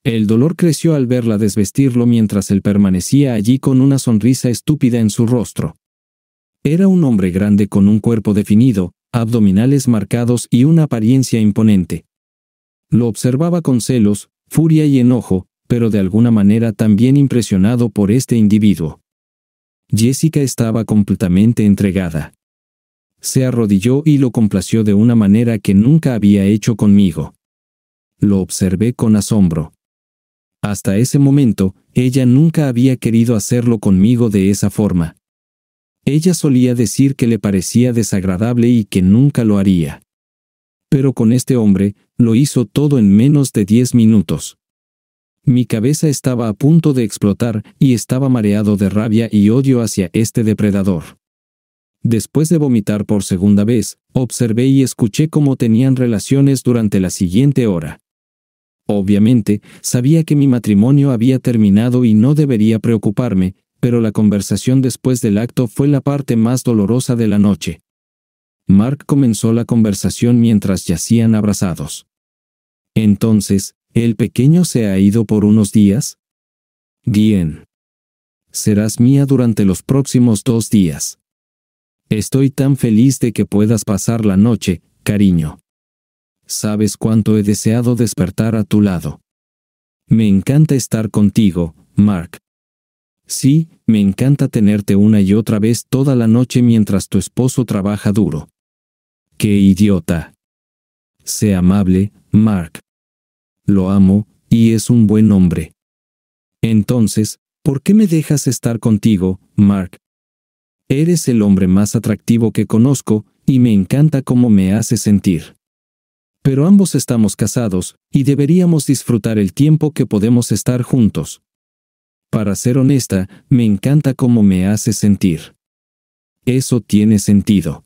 El dolor creció al verla desvestirlo mientras él permanecía allí con una sonrisa estúpida en su rostro. Era un hombre grande con un cuerpo definido, abdominales marcados y una apariencia imponente. Lo observaba con celos, furia y enojo, pero de alguna manera también impresionado por este individuo. Jessica estaba completamente entregada. Se arrodilló y lo complació de una manera que nunca había hecho conmigo. Lo observé con asombro. Hasta ese momento, ella nunca había querido hacerlo conmigo de esa forma. Ella solía decir que le parecía desagradable y que nunca lo haría. Pero con este hombre, lo hizo todo en menos de diez minutos. Mi cabeza estaba a punto de explotar y estaba mareado de rabia y odio hacia este depredador. Después de vomitar por segunda vez, observé y escuché cómo tenían relaciones durante la siguiente hora. Obviamente, sabía que mi matrimonio había terminado y no debería preocuparme, pero la conversación después del acto fue la parte más dolorosa de la noche. Mark comenzó la conversación mientras yacían abrazados. Entonces, ¿el pequeño se ha ido por unos días? Bien. Serás mía durante los próximos dos días. Estoy tan feliz de que puedas pasar la noche, cariño. Sabes cuánto he deseado despertar a tu lado. Me encanta estar contigo, Mark. Sí, me encanta tenerte una y otra vez toda la noche mientras tu esposo trabaja duro. ¡Qué idiota! Sé amable, Mark. Lo amo, y es un buen hombre. Entonces, ¿por qué me dejas estar contigo, Mark? Eres el hombre más atractivo que conozco, y me encanta cómo me hace sentir pero ambos estamos casados, y deberíamos disfrutar el tiempo que podemos estar juntos. Para ser honesta, me encanta cómo me hace sentir. Eso tiene sentido.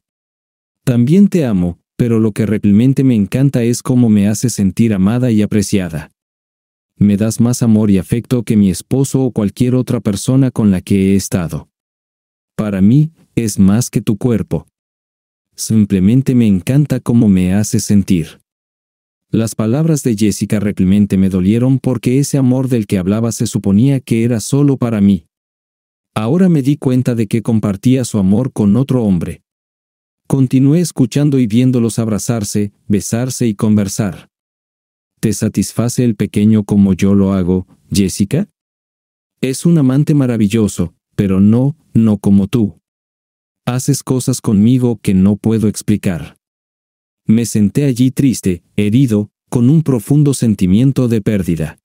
También te amo, pero lo que realmente me encanta es cómo me hace sentir amada y apreciada. Me das más amor y afecto que mi esposo o cualquier otra persona con la que he estado. Para mí, es más que tu cuerpo. Simplemente me encanta cómo me hace sentir. Las palabras de Jessica replimente me dolieron porque ese amor del que hablaba se suponía que era solo para mí. Ahora me di cuenta de que compartía su amor con otro hombre. Continué escuchando y viéndolos abrazarse, besarse y conversar. ¿Te satisface el pequeño como yo lo hago, Jessica? Es un amante maravilloso, pero no, no como tú. Haces cosas conmigo que no puedo explicar. Me senté allí triste, herido, con un profundo sentimiento de pérdida.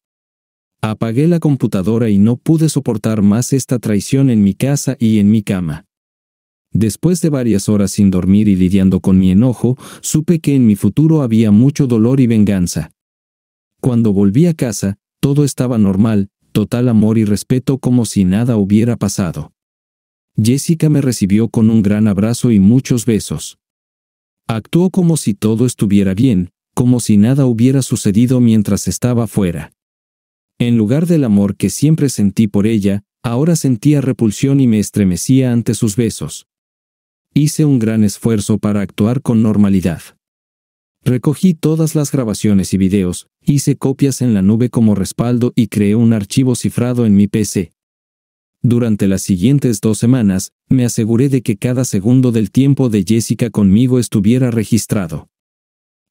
Apagué la computadora y no pude soportar más esta traición en mi casa y en mi cama. Después de varias horas sin dormir y lidiando con mi enojo, supe que en mi futuro había mucho dolor y venganza. Cuando volví a casa, todo estaba normal, total amor y respeto como si nada hubiera pasado. Jessica me recibió con un gran abrazo y muchos besos. Actuó como si todo estuviera bien, como si nada hubiera sucedido mientras estaba fuera. En lugar del amor que siempre sentí por ella, ahora sentía repulsión y me estremecía ante sus besos. Hice un gran esfuerzo para actuar con normalidad. Recogí todas las grabaciones y videos, hice copias en la nube como respaldo y creé un archivo cifrado en mi PC. Durante las siguientes dos semanas, me aseguré de que cada segundo del tiempo de Jessica conmigo estuviera registrado.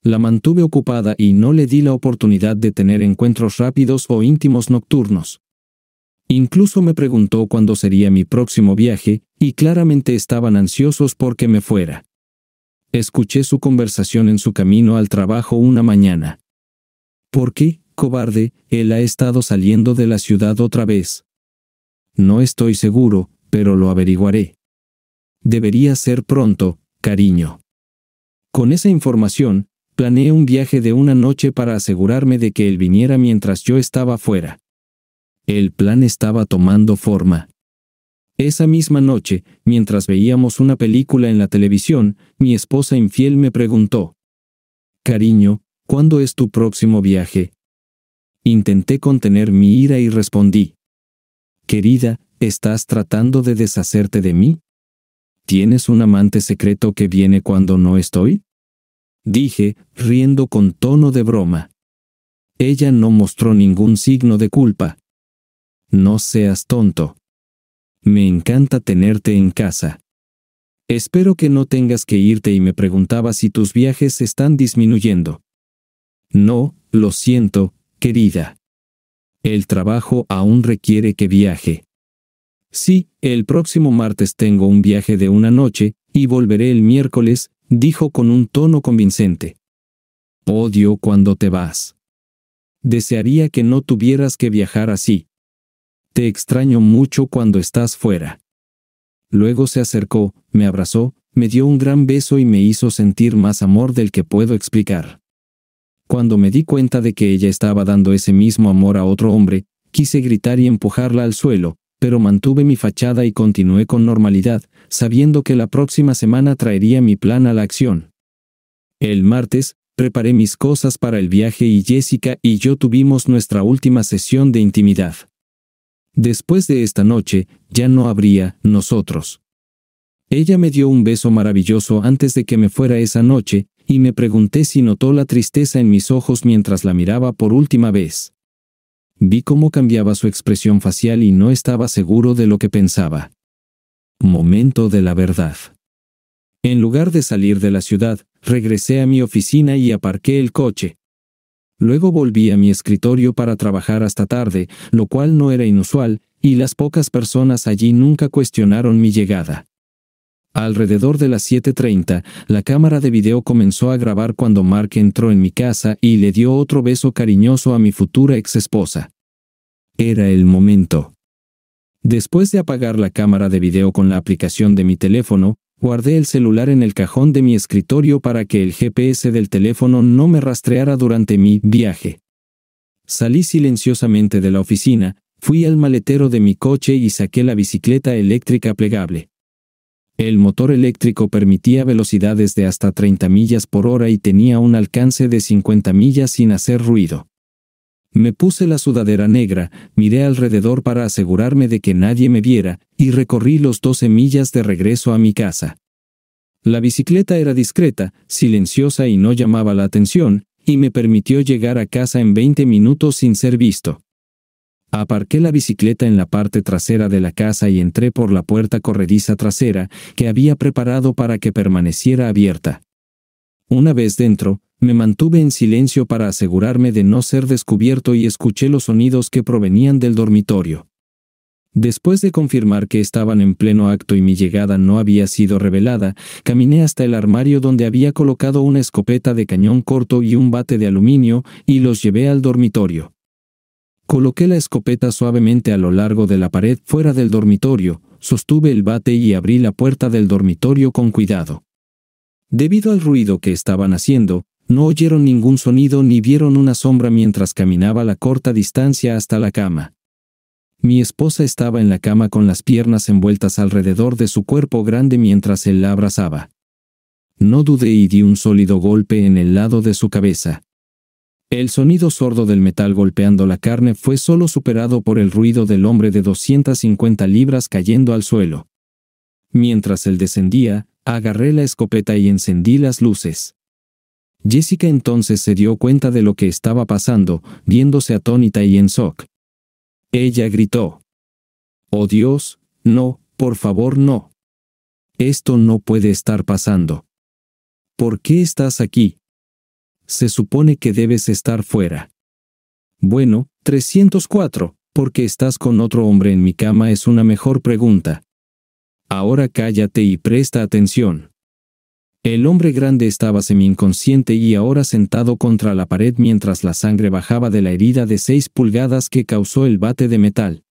La mantuve ocupada y no le di la oportunidad de tener encuentros rápidos o íntimos nocturnos. Incluso me preguntó cuándo sería mi próximo viaje, y claramente estaban ansiosos porque me fuera. Escuché su conversación en su camino al trabajo una mañana. ¿Por qué, cobarde, él ha estado saliendo de la ciudad otra vez? No estoy seguro, pero lo averiguaré. Debería ser pronto, cariño. Con esa información, planeé un viaje de una noche para asegurarme de que él viniera mientras yo estaba fuera. El plan estaba tomando forma. Esa misma noche, mientras veíamos una película en la televisión, mi esposa infiel me preguntó, Cariño, ¿cuándo es tu próximo viaje? Intenté contener mi ira y respondí, Querida, ¿estás tratando de deshacerte de mí? ¿Tienes un amante secreto que viene cuando no estoy? Dije, riendo con tono de broma. Ella no mostró ningún signo de culpa. No seas tonto. Me encanta tenerte en casa. Espero que no tengas que irte y me preguntaba si tus viajes están disminuyendo. No, lo siento, querida. El trabajo aún requiere que viaje. Sí, el próximo martes tengo un viaje de una noche, y volveré el miércoles, dijo con un tono convincente. Odio cuando te vas. Desearía que no tuvieras que viajar así. Te extraño mucho cuando estás fuera. Luego se acercó, me abrazó, me dio un gran beso y me hizo sentir más amor del que puedo explicar. Cuando me di cuenta de que ella estaba dando ese mismo amor a otro hombre, quise gritar y empujarla al suelo, pero mantuve mi fachada y continué con normalidad, sabiendo que la próxima semana traería mi plan a la acción. El martes, preparé mis cosas para el viaje y Jessica y yo tuvimos nuestra última sesión de intimidad. Después de esta noche, ya no habría nosotros. Ella me dio un beso maravilloso antes de que me fuera esa noche, y me pregunté si notó la tristeza en mis ojos mientras la miraba por última vez. Vi cómo cambiaba su expresión facial y no estaba seguro de lo que pensaba. Momento de la verdad. En lugar de salir de la ciudad, regresé a mi oficina y aparqué el coche. Luego volví a mi escritorio para trabajar hasta tarde, lo cual no era inusual, y las pocas personas allí nunca cuestionaron mi llegada. Alrededor de las 7.30, la cámara de video comenzó a grabar cuando Mark entró en mi casa y le dio otro beso cariñoso a mi futura ex esposa. Era el momento. Después de apagar la cámara de video con la aplicación de mi teléfono, guardé el celular en el cajón de mi escritorio para que el GPS del teléfono no me rastreara durante mi viaje. Salí silenciosamente de la oficina, fui al maletero de mi coche y saqué la bicicleta eléctrica plegable. El motor eléctrico permitía velocidades de hasta 30 millas por hora y tenía un alcance de 50 millas sin hacer ruido. Me puse la sudadera negra, miré alrededor para asegurarme de que nadie me viera, y recorrí los 12 millas de regreso a mi casa. La bicicleta era discreta, silenciosa y no llamaba la atención, y me permitió llegar a casa en 20 minutos sin ser visto. Aparqué la bicicleta en la parte trasera de la casa y entré por la puerta corrediza trasera que había preparado para que permaneciera abierta. Una vez dentro, me mantuve en silencio para asegurarme de no ser descubierto y escuché los sonidos que provenían del dormitorio. Después de confirmar que estaban en pleno acto y mi llegada no había sido revelada, caminé hasta el armario donde había colocado una escopeta de cañón corto y un bate de aluminio, y los llevé al dormitorio. Coloqué la escopeta suavemente a lo largo de la pared fuera del dormitorio, sostuve el bate y abrí la puerta del dormitorio con cuidado. Debido al ruido que estaban haciendo, no oyeron ningún sonido ni vieron una sombra mientras caminaba la corta distancia hasta la cama. Mi esposa estaba en la cama con las piernas envueltas alrededor de su cuerpo grande mientras él la abrazaba. No dudé y di un sólido golpe en el lado de su cabeza. El sonido sordo del metal golpeando la carne fue solo superado por el ruido del hombre de 250 libras cayendo al suelo. Mientras él descendía, agarré la escopeta y encendí las luces. Jessica entonces se dio cuenta de lo que estaba pasando, viéndose atónita y en shock. Ella gritó. Oh Dios, no, por favor no. Esto no puede estar pasando. ¿Por qué estás aquí? se supone que debes estar fuera. Bueno, 304, porque estás con otro hombre en mi cama es una mejor pregunta. Ahora cállate y presta atención. El hombre grande estaba semi-inconsciente y ahora sentado contra la pared mientras la sangre bajaba de la herida de seis pulgadas que causó el bate de metal.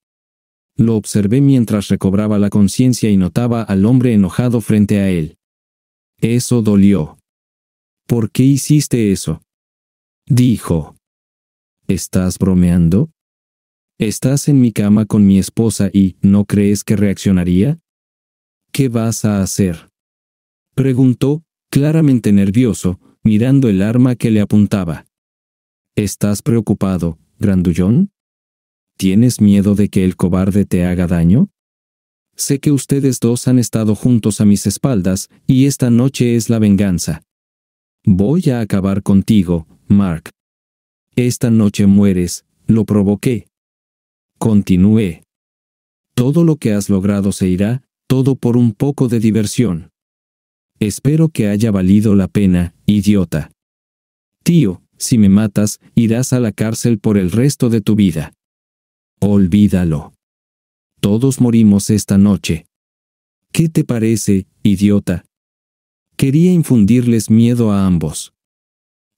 Lo observé mientras recobraba la conciencia y notaba al hombre enojado frente a él. Eso dolió. ¿Por qué hiciste eso? Dijo. ¿Estás bromeando? ¿Estás en mi cama con mi esposa y no crees que reaccionaría? ¿Qué vas a hacer? Preguntó, claramente nervioso, mirando el arma que le apuntaba. ¿Estás preocupado, grandullón? ¿Tienes miedo de que el cobarde te haga daño? Sé que ustedes dos han estado juntos a mis espaldas, y esta noche es la venganza. Voy a acabar contigo, Mark. Esta noche mueres, lo provoqué. Continué. Todo lo que has logrado se irá, todo por un poco de diversión. Espero que haya valido la pena, idiota. Tío, si me matas, irás a la cárcel por el resto de tu vida. Olvídalo. Todos morimos esta noche. ¿Qué te parece, idiota, Quería infundirles miedo a ambos.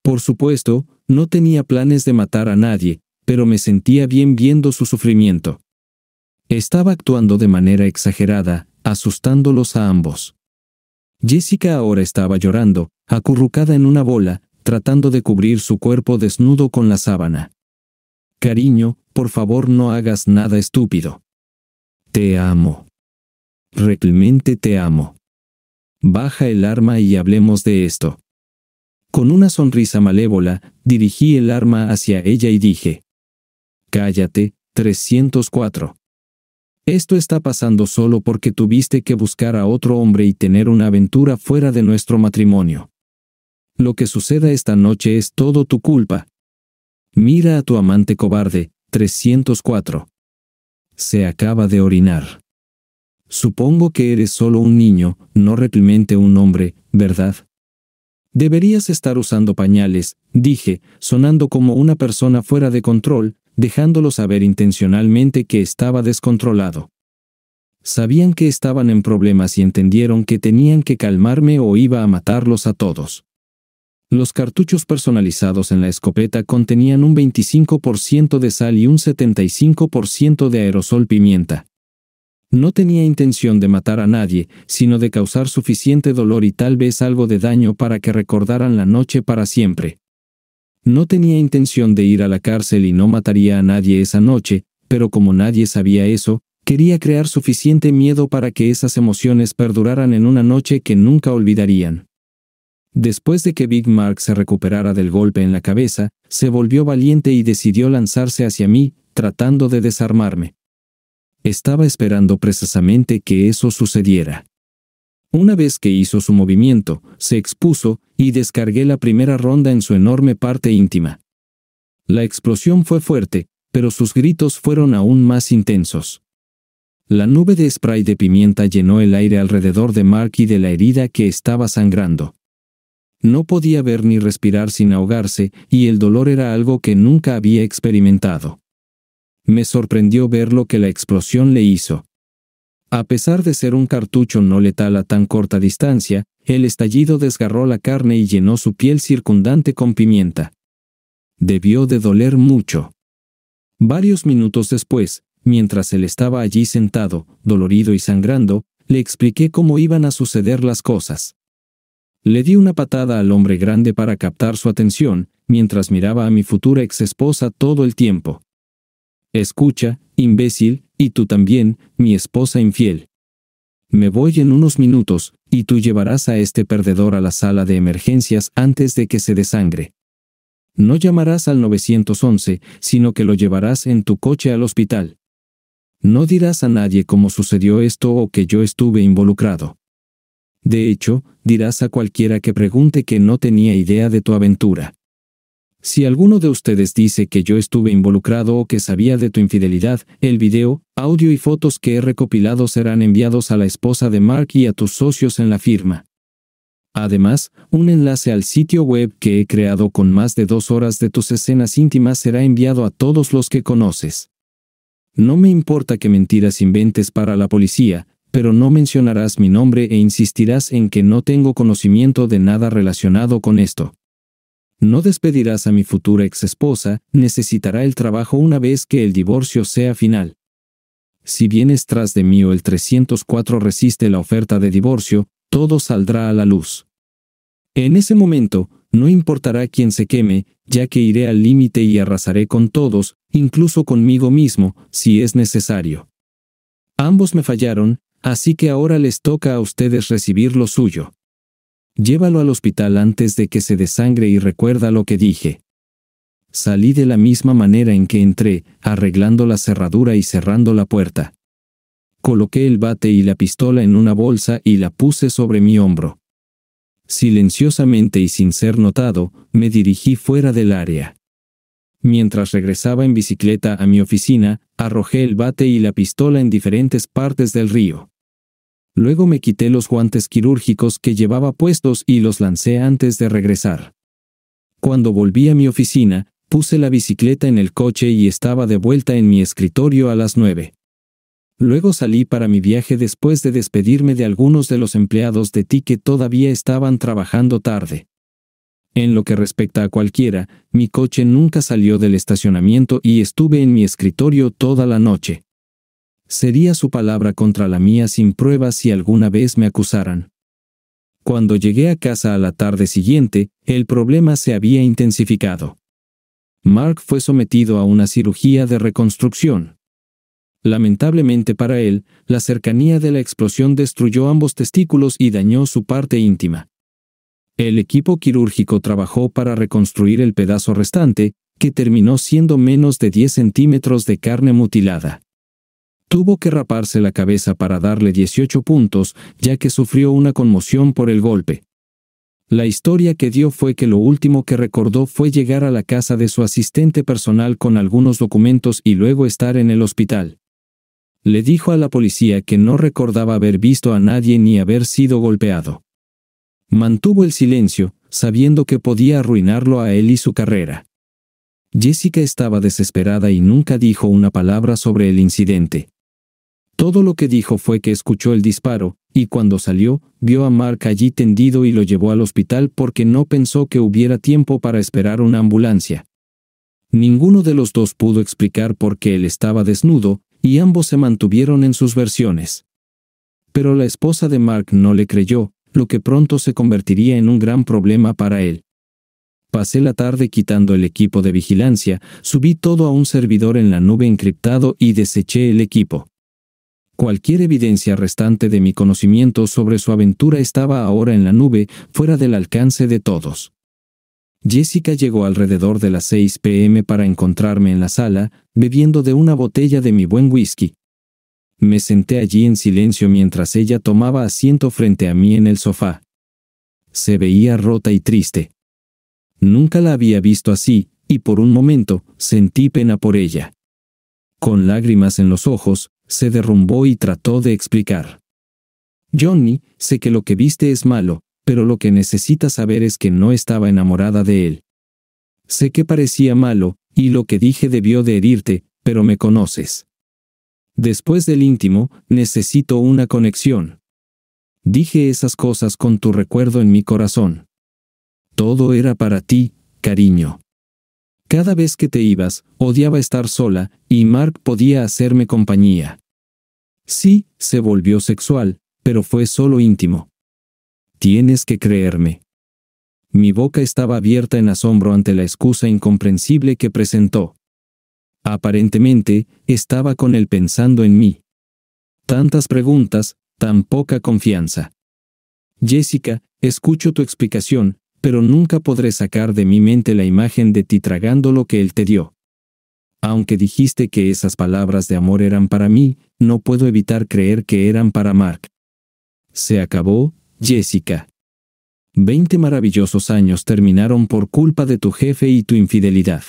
Por supuesto, no tenía planes de matar a nadie, pero me sentía bien viendo su sufrimiento. Estaba actuando de manera exagerada, asustándolos a ambos. Jessica ahora estaba llorando, acurrucada en una bola, tratando de cubrir su cuerpo desnudo con la sábana. Cariño, por favor no hagas nada estúpido. Te amo. Realmente te amo. Baja el arma y hablemos de esto. Con una sonrisa malévola, dirigí el arma hacia ella y dije. Cállate, 304. Esto está pasando solo porque tuviste que buscar a otro hombre y tener una aventura fuera de nuestro matrimonio. Lo que suceda esta noche es todo tu culpa. Mira a tu amante cobarde, 304. Se acaba de orinar. Supongo que eres solo un niño, no realmente un hombre, ¿verdad? Deberías estar usando pañales, dije, sonando como una persona fuera de control, dejándolo saber intencionalmente que estaba descontrolado. Sabían que estaban en problemas y entendieron que tenían que calmarme o iba a matarlos a todos. Los cartuchos personalizados en la escopeta contenían un 25% de sal y un 75% de aerosol pimienta. No tenía intención de matar a nadie, sino de causar suficiente dolor y tal vez algo de daño para que recordaran la noche para siempre. No tenía intención de ir a la cárcel y no mataría a nadie esa noche, pero como nadie sabía eso, quería crear suficiente miedo para que esas emociones perduraran en una noche que nunca olvidarían. Después de que Big Mark se recuperara del golpe en la cabeza, se volvió valiente y decidió lanzarse hacia mí, tratando de desarmarme estaba esperando precisamente que eso sucediera. Una vez que hizo su movimiento, se expuso y descargué la primera ronda en su enorme parte íntima. La explosión fue fuerte, pero sus gritos fueron aún más intensos. La nube de spray de pimienta llenó el aire alrededor de Mark y de la herida que estaba sangrando. No podía ver ni respirar sin ahogarse, y el dolor era algo que nunca había experimentado. Me sorprendió ver lo que la explosión le hizo. A pesar de ser un cartucho no letal a tan corta distancia, el estallido desgarró la carne y llenó su piel circundante con pimienta. Debió de doler mucho. Varios minutos después, mientras él estaba allí sentado, dolorido y sangrando, le expliqué cómo iban a suceder las cosas. Le di una patada al hombre grande para captar su atención, mientras miraba a mi futura exesposa todo el tiempo. Escucha, imbécil, y tú también, mi esposa infiel. Me voy en unos minutos, y tú llevarás a este perdedor a la sala de emergencias antes de que se desangre. No llamarás al 911, sino que lo llevarás en tu coche al hospital. No dirás a nadie cómo sucedió esto o que yo estuve involucrado. De hecho, dirás a cualquiera que pregunte que no tenía idea de tu aventura. Si alguno de ustedes dice que yo estuve involucrado o que sabía de tu infidelidad, el video, audio y fotos que he recopilado serán enviados a la esposa de Mark y a tus socios en la firma. Además, un enlace al sitio web que he creado con más de dos horas de tus escenas íntimas será enviado a todos los que conoces. No me importa que mentiras inventes para la policía, pero no mencionarás mi nombre e insistirás en que no tengo conocimiento de nada relacionado con esto. No despedirás a mi futura ex esposa, necesitará el trabajo una vez que el divorcio sea final. Si vienes tras de mí o el 304 resiste la oferta de divorcio, todo saldrá a la luz. En ese momento, no importará quién se queme, ya que iré al límite y arrasaré con todos, incluso conmigo mismo, si es necesario. Ambos me fallaron, así que ahora les toca a ustedes recibir lo suyo. Llévalo al hospital antes de que se desangre y recuerda lo que dije. Salí de la misma manera en que entré, arreglando la cerradura y cerrando la puerta. Coloqué el bate y la pistola en una bolsa y la puse sobre mi hombro. Silenciosamente y sin ser notado, me dirigí fuera del área. Mientras regresaba en bicicleta a mi oficina, arrojé el bate y la pistola en diferentes partes del río. Luego me quité los guantes quirúrgicos que llevaba puestos y los lancé antes de regresar. Cuando volví a mi oficina, puse la bicicleta en el coche y estaba de vuelta en mi escritorio a las nueve. Luego salí para mi viaje después de despedirme de algunos de los empleados de ti que todavía estaban trabajando tarde. En lo que respecta a cualquiera, mi coche nunca salió del estacionamiento y estuve en mi escritorio toda la noche sería su palabra contra la mía sin pruebas si alguna vez me acusaran. Cuando llegué a casa a la tarde siguiente, el problema se había intensificado. Mark fue sometido a una cirugía de reconstrucción. Lamentablemente para él, la cercanía de la explosión destruyó ambos testículos y dañó su parte íntima. El equipo quirúrgico trabajó para reconstruir el pedazo restante, que terminó siendo menos de 10 centímetros de carne mutilada. Tuvo que raparse la cabeza para darle 18 puntos, ya que sufrió una conmoción por el golpe. La historia que dio fue que lo último que recordó fue llegar a la casa de su asistente personal con algunos documentos y luego estar en el hospital. Le dijo a la policía que no recordaba haber visto a nadie ni haber sido golpeado. Mantuvo el silencio, sabiendo que podía arruinarlo a él y su carrera. Jessica estaba desesperada y nunca dijo una palabra sobre el incidente. Todo lo que dijo fue que escuchó el disparo, y cuando salió, vio a Mark allí tendido y lo llevó al hospital porque no pensó que hubiera tiempo para esperar una ambulancia. Ninguno de los dos pudo explicar por qué él estaba desnudo, y ambos se mantuvieron en sus versiones. Pero la esposa de Mark no le creyó, lo que pronto se convertiría en un gran problema para él. Pasé la tarde quitando el equipo de vigilancia, subí todo a un servidor en la nube encriptado y deseché el equipo. Cualquier evidencia restante de mi conocimiento sobre su aventura estaba ahora en la nube, fuera del alcance de todos. Jessica llegó alrededor de las 6 pm para encontrarme en la sala, bebiendo de una botella de mi buen whisky. Me senté allí en silencio mientras ella tomaba asiento frente a mí en el sofá. Se veía rota y triste. Nunca la había visto así, y por un momento sentí pena por ella. Con lágrimas en los ojos, se derrumbó y trató de explicar. Johnny, sé que lo que viste es malo, pero lo que necesitas saber es que no estaba enamorada de él. Sé que parecía malo, y lo que dije debió de herirte, pero me conoces. Después del íntimo, necesito una conexión. Dije esas cosas con tu recuerdo en mi corazón. Todo era para ti, cariño. Cada vez que te ibas, odiaba estar sola, y Mark podía hacerme compañía. Sí, se volvió sexual, pero fue solo íntimo. Tienes que creerme. Mi boca estaba abierta en asombro ante la excusa incomprensible que presentó. Aparentemente, estaba con él pensando en mí. Tantas preguntas, tan poca confianza. Jessica, escucho tu explicación, pero nunca podré sacar de mi mente la imagen de ti tragando lo que él te dio. Aunque dijiste que esas palabras de amor eran para mí, no puedo evitar creer que eran para Mark. Se acabó, Jessica. Veinte maravillosos años terminaron por culpa de tu jefe y tu infidelidad.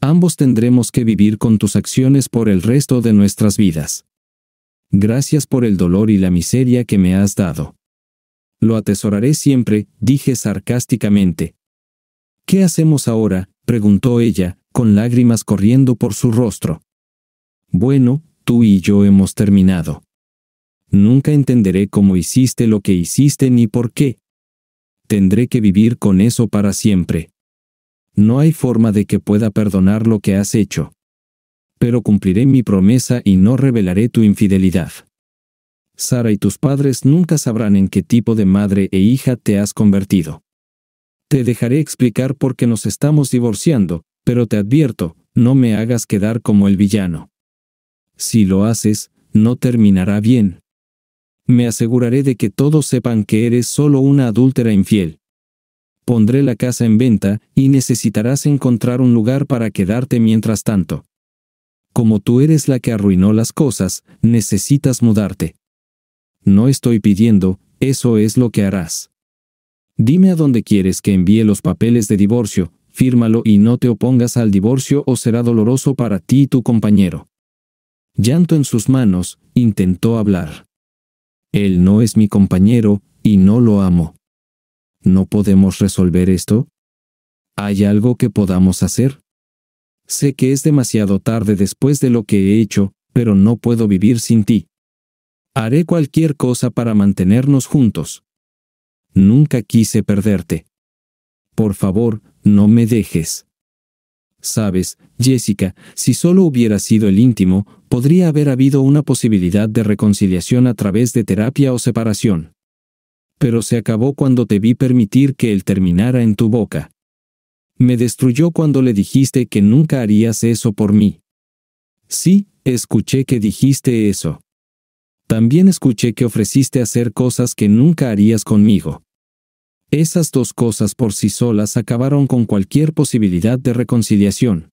Ambos tendremos que vivir con tus acciones por el resto de nuestras vidas. Gracias por el dolor y la miseria que me has dado. Lo atesoraré siempre, dije sarcásticamente. ¿Qué hacemos ahora? preguntó ella, con lágrimas corriendo por su rostro. Bueno, tú y yo hemos terminado. Nunca entenderé cómo hiciste lo que hiciste ni por qué. Tendré que vivir con eso para siempre. No hay forma de que pueda perdonar lo que has hecho. Pero cumpliré mi promesa y no revelaré tu infidelidad. Sara y tus padres nunca sabrán en qué tipo de madre e hija te has convertido. Te dejaré explicar por qué nos estamos divorciando, pero te advierto, no me hagas quedar como el villano. Si lo haces, no terminará bien. Me aseguraré de que todos sepan que eres solo una adúltera infiel. Pondré la casa en venta, y necesitarás encontrar un lugar para quedarte mientras tanto. Como tú eres la que arruinó las cosas, necesitas mudarte. No estoy pidiendo, eso es lo que harás. Dime a dónde quieres que envíe los papeles de divorcio, fírmalo y no te opongas al divorcio o será doloroso para ti y tu compañero. Llanto en sus manos, intentó hablar. Él no es mi compañero, y no lo amo. ¿No podemos resolver esto? ¿Hay algo que podamos hacer? Sé que es demasiado tarde después de lo que he hecho, pero no puedo vivir sin ti. Haré cualquier cosa para mantenernos juntos. Nunca quise perderte. Por favor, no me dejes. Sabes, Jessica, si solo hubiera sido el íntimo, podría haber habido una posibilidad de reconciliación a través de terapia o separación. Pero se acabó cuando te vi permitir que él terminara en tu boca. Me destruyó cuando le dijiste que nunca harías eso por mí. Sí, escuché que dijiste eso. También escuché que ofreciste hacer cosas que nunca harías conmigo. Esas dos cosas por sí solas acabaron con cualquier posibilidad de reconciliación.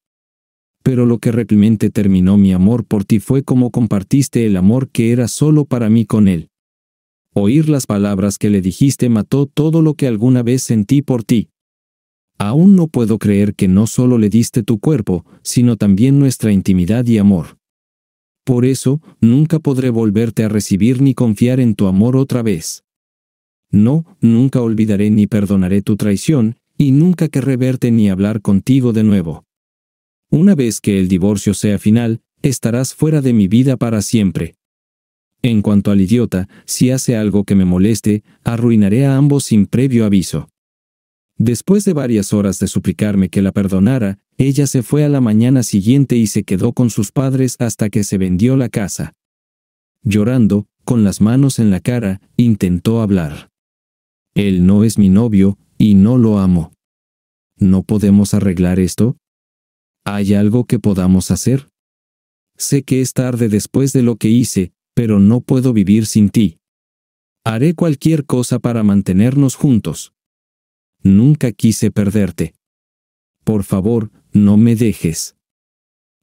Pero lo que realmente terminó mi amor por ti fue como compartiste el amor que era solo para mí con él. Oír las palabras que le dijiste mató todo lo que alguna vez sentí por ti. Aún no puedo creer que no solo le diste tu cuerpo, sino también nuestra intimidad y amor. Por eso, nunca podré volverte a recibir ni confiar en tu amor otra vez. No, nunca olvidaré ni perdonaré tu traición, y nunca querré verte ni hablar contigo de nuevo. Una vez que el divorcio sea final, estarás fuera de mi vida para siempre. En cuanto al idiota, si hace algo que me moleste, arruinaré a ambos sin previo aviso. Después de varias horas de suplicarme que la perdonara, ella se fue a la mañana siguiente y se quedó con sus padres hasta que se vendió la casa. Llorando, con las manos en la cara, intentó hablar. Él no es mi novio, y no lo amo. ¿No podemos arreglar esto? ¿Hay algo que podamos hacer? Sé que es tarde después de lo que hice, pero no puedo vivir sin ti. Haré cualquier cosa para mantenernos juntos. Nunca quise perderte. Por favor, no me dejes.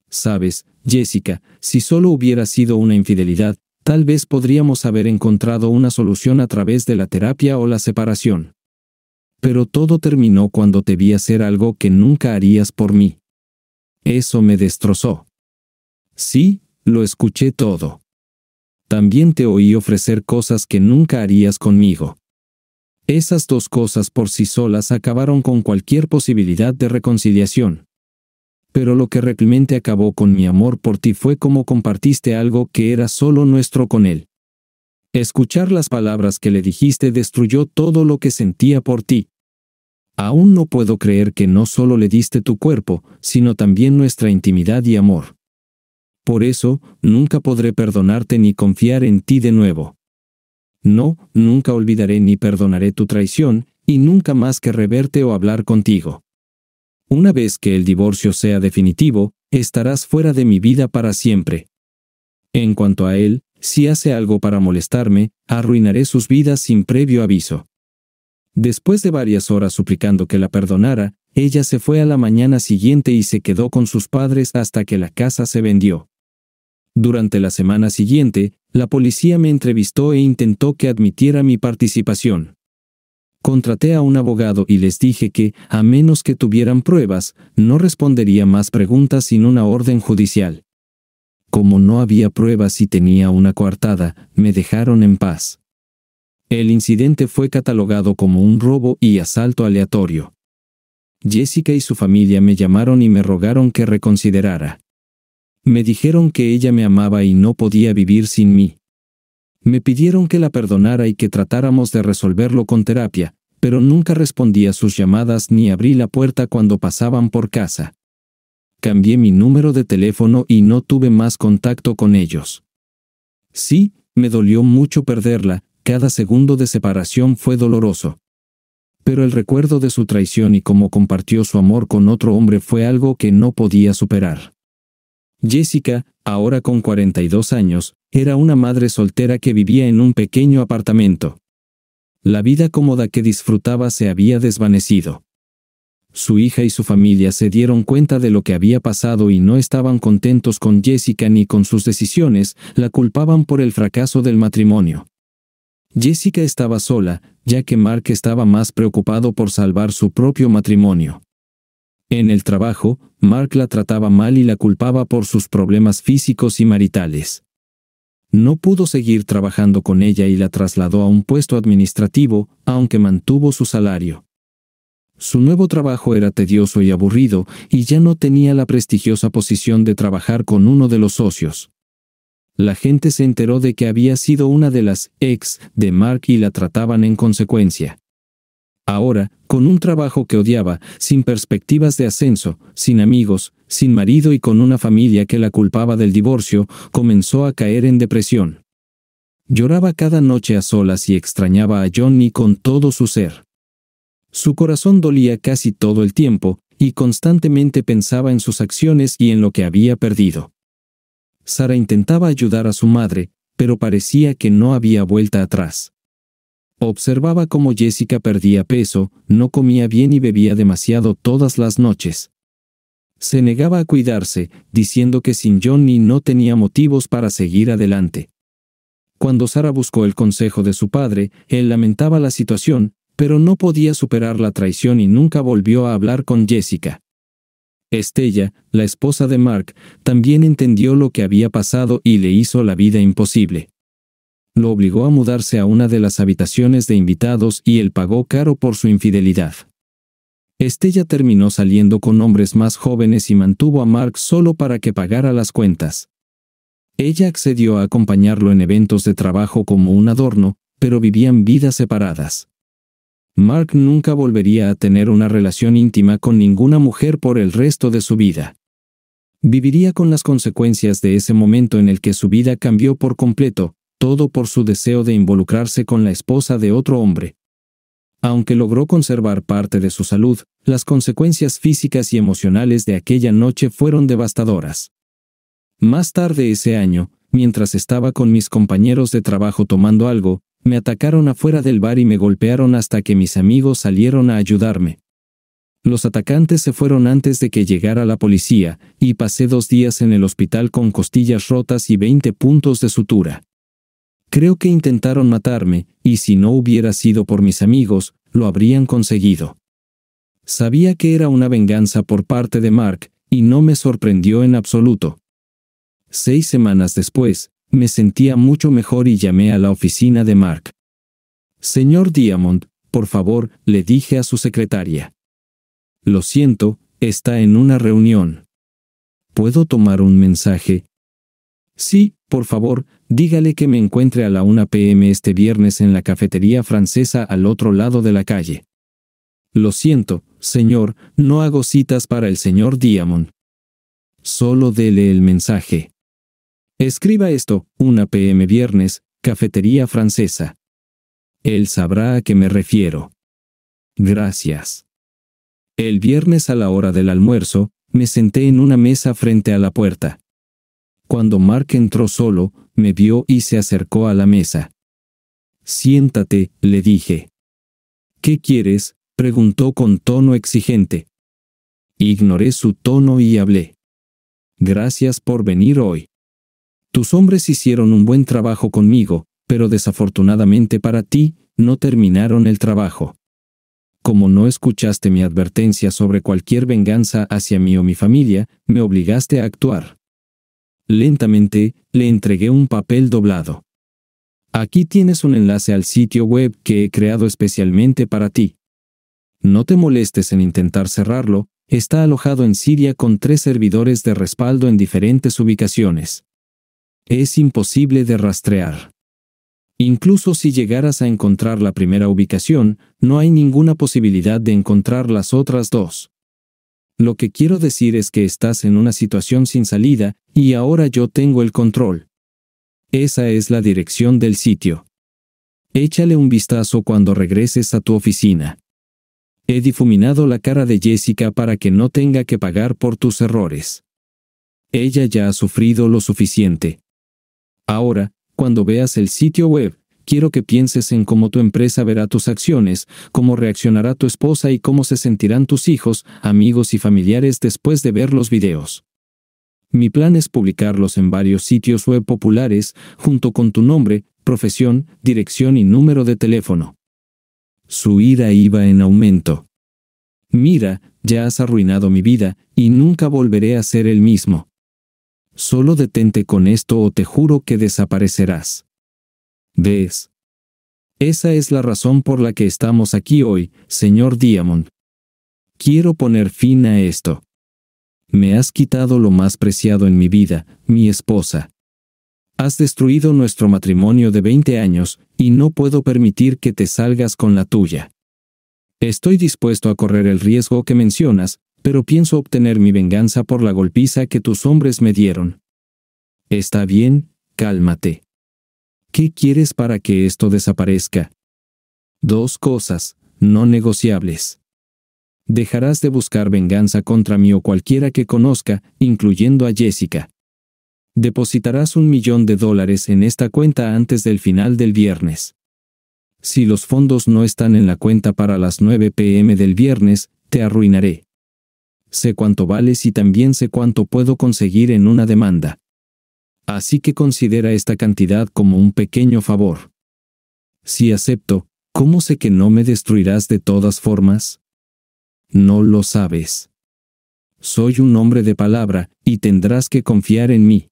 Sabes, Jessica, si solo hubiera sido una infidelidad, tal vez podríamos haber encontrado una solución a través de la terapia o la separación. Pero todo terminó cuando te vi hacer algo que nunca harías por mí. Eso me destrozó. Sí, lo escuché todo. También te oí ofrecer cosas que nunca harías conmigo. Esas dos cosas por sí solas acabaron con cualquier posibilidad de reconciliación pero lo que realmente acabó con mi amor por ti fue como compartiste algo que era solo nuestro con él. Escuchar las palabras que le dijiste destruyó todo lo que sentía por ti. Aún no puedo creer que no solo le diste tu cuerpo, sino también nuestra intimidad y amor. Por eso, nunca podré perdonarte ni confiar en ti de nuevo. No, nunca olvidaré ni perdonaré tu traición, y nunca más que reverte o hablar contigo. Una vez que el divorcio sea definitivo, estarás fuera de mi vida para siempre. En cuanto a él, si hace algo para molestarme, arruinaré sus vidas sin previo aviso. Después de varias horas suplicando que la perdonara, ella se fue a la mañana siguiente y se quedó con sus padres hasta que la casa se vendió. Durante la semana siguiente, la policía me entrevistó e intentó que admitiera mi participación. Contraté a un abogado y les dije que, a menos que tuvieran pruebas, no respondería más preguntas sin una orden judicial. Como no había pruebas y tenía una coartada, me dejaron en paz. El incidente fue catalogado como un robo y asalto aleatorio. Jessica y su familia me llamaron y me rogaron que reconsiderara. Me dijeron que ella me amaba y no podía vivir sin mí. Me pidieron que la perdonara y que tratáramos de resolverlo con terapia, pero nunca respondí a sus llamadas ni abrí la puerta cuando pasaban por casa. Cambié mi número de teléfono y no tuve más contacto con ellos. Sí, me dolió mucho perderla, cada segundo de separación fue doloroso. Pero el recuerdo de su traición y cómo compartió su amor con otro hombre fue algo que no podía superar. Jessica, ahora con 42 años, era una madre soltera que vivía en un pequeño apartamento. La vida cómoda que disfrutaba se había desvanecido. Su hija y su familia se dieron cuenta de lo que había pasado y no estaban contentos con Jessica ni con sus decisiones, la culpaban por el fracaso del matrimonio. Jessica estaba sola, ya que Mark estaba más preocupado por salvar su propio matrimonio. En el trabajo, Mark la trataba mal y la culpaba por sus problemas físicos y maritales. No pudo seguir trabajando con ella y la trasladó a un puesto administrativo, aunque mantuvo su salario. Su nuevo trabajo era tedioso y aburrido, y ya no tenía la prestigiosa posición de trabajar con uno de los socios. La gente se enteró de que había sido una de las ex de Mark y la trataban en consecuencia. Ahora, con un trabajo que odiaba, sin perspectivas de ascenso, sin amigos, sin marido y con una familia que la culpaba del divorcio, comenzó a caer en depresión. Lloraba cada noche a solas y extrañaba a Johnny con todo su ser. Su corazón dolía casi todo el tiempo, y constantemente pensaba en sus acciones y en lo que había perdido. Sara intentaba ayudar a su madre, pero parecía que no había vuelta atrás. Observaba cómo Jessica perdía peso, no comía bien y bebía demasiado todas las noches. Se negaba a cuidarse, diciendo que sin Johnny no tenía motivos para seguir adelante. Cuando Sara buscó el consejo de su padre, él lamentaba la situación, pero no podía superar la traición y nunca volvió a hablar con Jessica. Estella, la esposa de Mark, también entendió lo que había pasado y le hizo la vida imposible lo obligó a mudarse a una de las habitaciones de invitados y él pagó caro por su infidelidad. Estella terminó saliendo con hombres más jóvenes y mantuvo a Mark solo para que pagara las cuentas. Ella accedió a acompañarlo en eventos de trabajo como un adorno, pero vivían vidas separadas. Mark nunca volvería a tener una relación íntima con ninguna mujer por el resto de su vida. Viviría con las consecuencias de ese momento en el que su vida cambió por completo, todo por su deseo de involucrarse con la esposa de otro hombre. Aunque logró conservar parte de su salud, las consecuencias físicas y emocionales de aquella noche fueron devastadoras. Más tarde ese año, mientras estaba con mis compañeros de trabajo tomando algo, me atacaron afuera del bar y me golpearon hasta que mis amigos salieron a ayudarme. Los atacantes se fueron antes de que llegara la policía, y pasé dos días en el hospital con costillas rotas y 20 puntos de sutura. Creo que intentaron matarme, y si no hubiera sido por mis amigos, lo habrían conseguido. Sabía que era una venganza por parte de Mark, y no me sorprendió en absoluto. Seis semanas después, me sentía mucho mejor y llamé a la oficina de Mark. Señor Diamond, por favor, le dije a su secretaria. Lo siento, está en una reunión. ¿Puedo tomar un mensaje? Sí, por favor, dígale que me encuentre a la 1 pm este viernes en la cafetería francesa al otro lado de la calle. Lo siento, señor, no hago citas para el señor Diamond. Solo dele el mensaje. Escriba esto, 1 pm viernes, cafetería francesa. Él sabrá a qué me refiero. Gracias. El viernes a la hora del almuerzo, me senté en una mesa frente a la puerta. Cuando Mark entró solo, me vio y se acercó a la mesa. Siéntate, le dije. ¿Qué quieres? preguntó con tono exigente. Ignoré su tono y hablé. Gracias por venir hoy. Tus hombres hicieron un buen trabajo conmigo, pero desafortunadamente para ti, no terminaron el trabajo. Como no escuchaste mi advertencia sobre cualquier venganza hacia mí o mi familia, me obligaste a actuar lentamente, le entregué un papel doblado. Aquí tienes un enlace al sitio web que he creado especialmente para ti. No te molestes en intentar cerrarlo, está alojado en Siria con tres servidores de respaldo en diferentes ubicaciones. Es imposible de rastrear. Incluso si llegaras a encontrar la primera ubicación, no hay ninguna posibilidad de encontrar las otras dos. Lo que quiero decir es que estás en una situación sin salida, y ahora yo tengo el control. Esa es la dirección del sitio. Échale un vistazo cuando regreses a tu oficina. He difuminado la cara de Jessica para que no tenga que pagar por tus errores. Ella ya ha sufrido lo suficiente. Ahora, cuando veas el sitio web, Quiero que pienses en cómo tu empresa verá tus acciones, cómo reaccionará tu esposa y cómo se sentirán tus hijos, amigos y familiares después de ver los videos. Mi plan es publicarlos en varios sitios web populares, junto con tu nombre, profesión, dirección y número de teléfono. Su ira iba en aumento. Mira, ya has arruinado mi vida, y nunca volveré a ser el mismo. Solo detente con esto o te juro que desaparecerás. ¿Ves? Esa es la razón por la que estamos aquí hoy, señor Diamond. Quiero poner fin a esto. Me has quitado lo más preciado en mi vida, mi esposa. Has destruido nuestro matrimonio de 20 años, y no puedo permitir que te salgas con la tuya. Estoy dispuesto a correr el riesgo que mencionas, pero pienso obtener mi venganza por la golpiza que tus hombres me dieron. Está bien, cálmate. ¿Qué quieres para que esto desaparezca? Dos cosas, no negociables. Dejarás de buscar venganza contra mí o cualquiera que conozca, incluyendo a Jessica. Depositarás un millón de dólares en esta cuenta antes del final del viernes. Si los fondos no están en la cuenta para las 9 pm del viernes, te arruinaré. Sé cuánto vales y también sé cuánto puedo conseguir en una demanda. Así que considera esta cantidad como un pequeño favor. Si acepto, ¿cómo sé que no me destruirás de todas formas? No lo sabes. Soy un hombre de palabra, y tendrás que confiar en mí.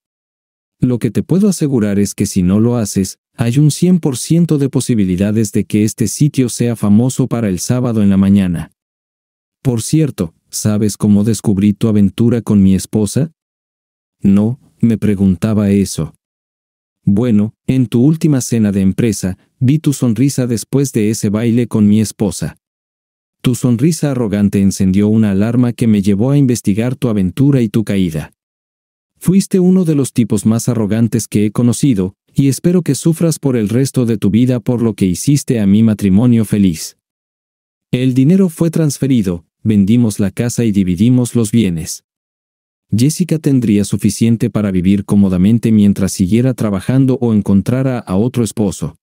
Lo que te puedo asegurar es que si no lo haces, hay un 100% de posibilidades de que este sitio sea famoso para el sábado en la mañana. Por cierto, ¿sabes cómo descubrí tu aventura con mi esposa? No, me preguntaba eso. Bueno, en tu última cena de empresa, vi tu sonrisa después de ese baile con mi esposa. Tu sonrisa arrogante encendió una alarma que me llevó a investigar tu aventura y tu caída. Fuiste uno de los tipos más arrogantes que he conocido, y espero que sufras por el resto de tu vida por lo que hiciste a mi matrimonio feliz. El dinero fue transferido, vendimos la casa y dividimos los bienes. Jessica tendría suficiente para vivir cómodamente mientras siguiera trabajando o encontrara a otro esposo.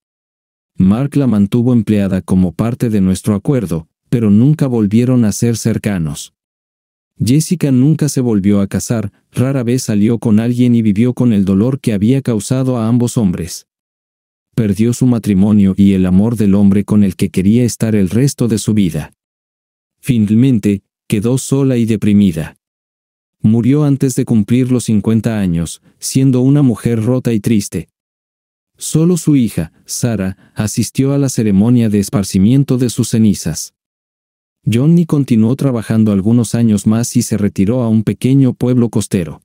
Mark la mantuvo empleada como parte de nuestro acuerdo, pero nunca volvieron a ser cercanos. Jessica nunca se volvió a casar, rara vez salió con alguien y vivió con el dolor que había causado a ambos hombres. Perdió su matrimonio y el amor del hombre con el que quería estar el resto de su vida. Finalmente, quedó sola y deprimida. Murió antes de cumplir los 50 años, siendo una mujer rota y triste. Solo su hija, Sara, asistió a la ceremonia de esparcimiento de sus cenizas. Johnny continuó trabajando algunos años más y se retiró a un pequeño pueblo costero.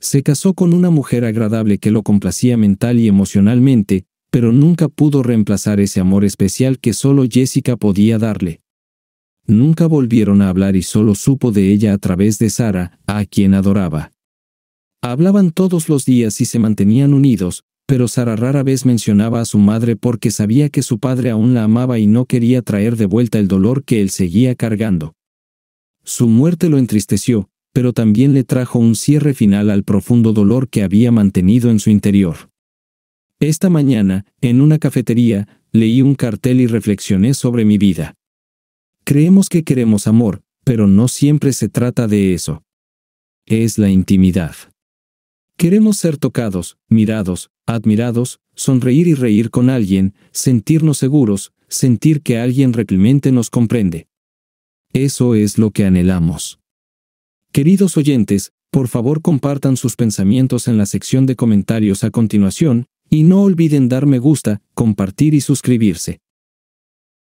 Se casó con una mujer agradable que lo complacía mental y emocionalmente, pero nunca pudo reemplazar ese amor especial que solo Jessica podía darle. Nunca volvieron a hablar y solo supo de ella a través de Sara, a quien adoraba. Hablaban todos los días y se mantenían unidos, pero Sara rara vez mencionaba a su madre porque sabía que su padre aún la amaba y no quería traer de vuelta el dolor que él seguía cargando. Su muerte lo entristeció, pero también le trajo un cierre final al profundo dolor que había mantenido en su interior. Esta mañana, en una cafetería, leí un cartel y reflexioné sobre mi vida. Creemos que queremos amor, pero no siempre se trata de eso. Es la intimidad. Queremos ser tocados, mirados, admirados, sonreír y reír con alguien, sentirnos seguros, sentir que alguien realmente nos comprende. Eso es lo que anhelamos. Queridos oyentes, por favor compartan sus pensamientos en la sección de comentarios a continuación, y no olviden dar me gusta, compartir y suscribirse.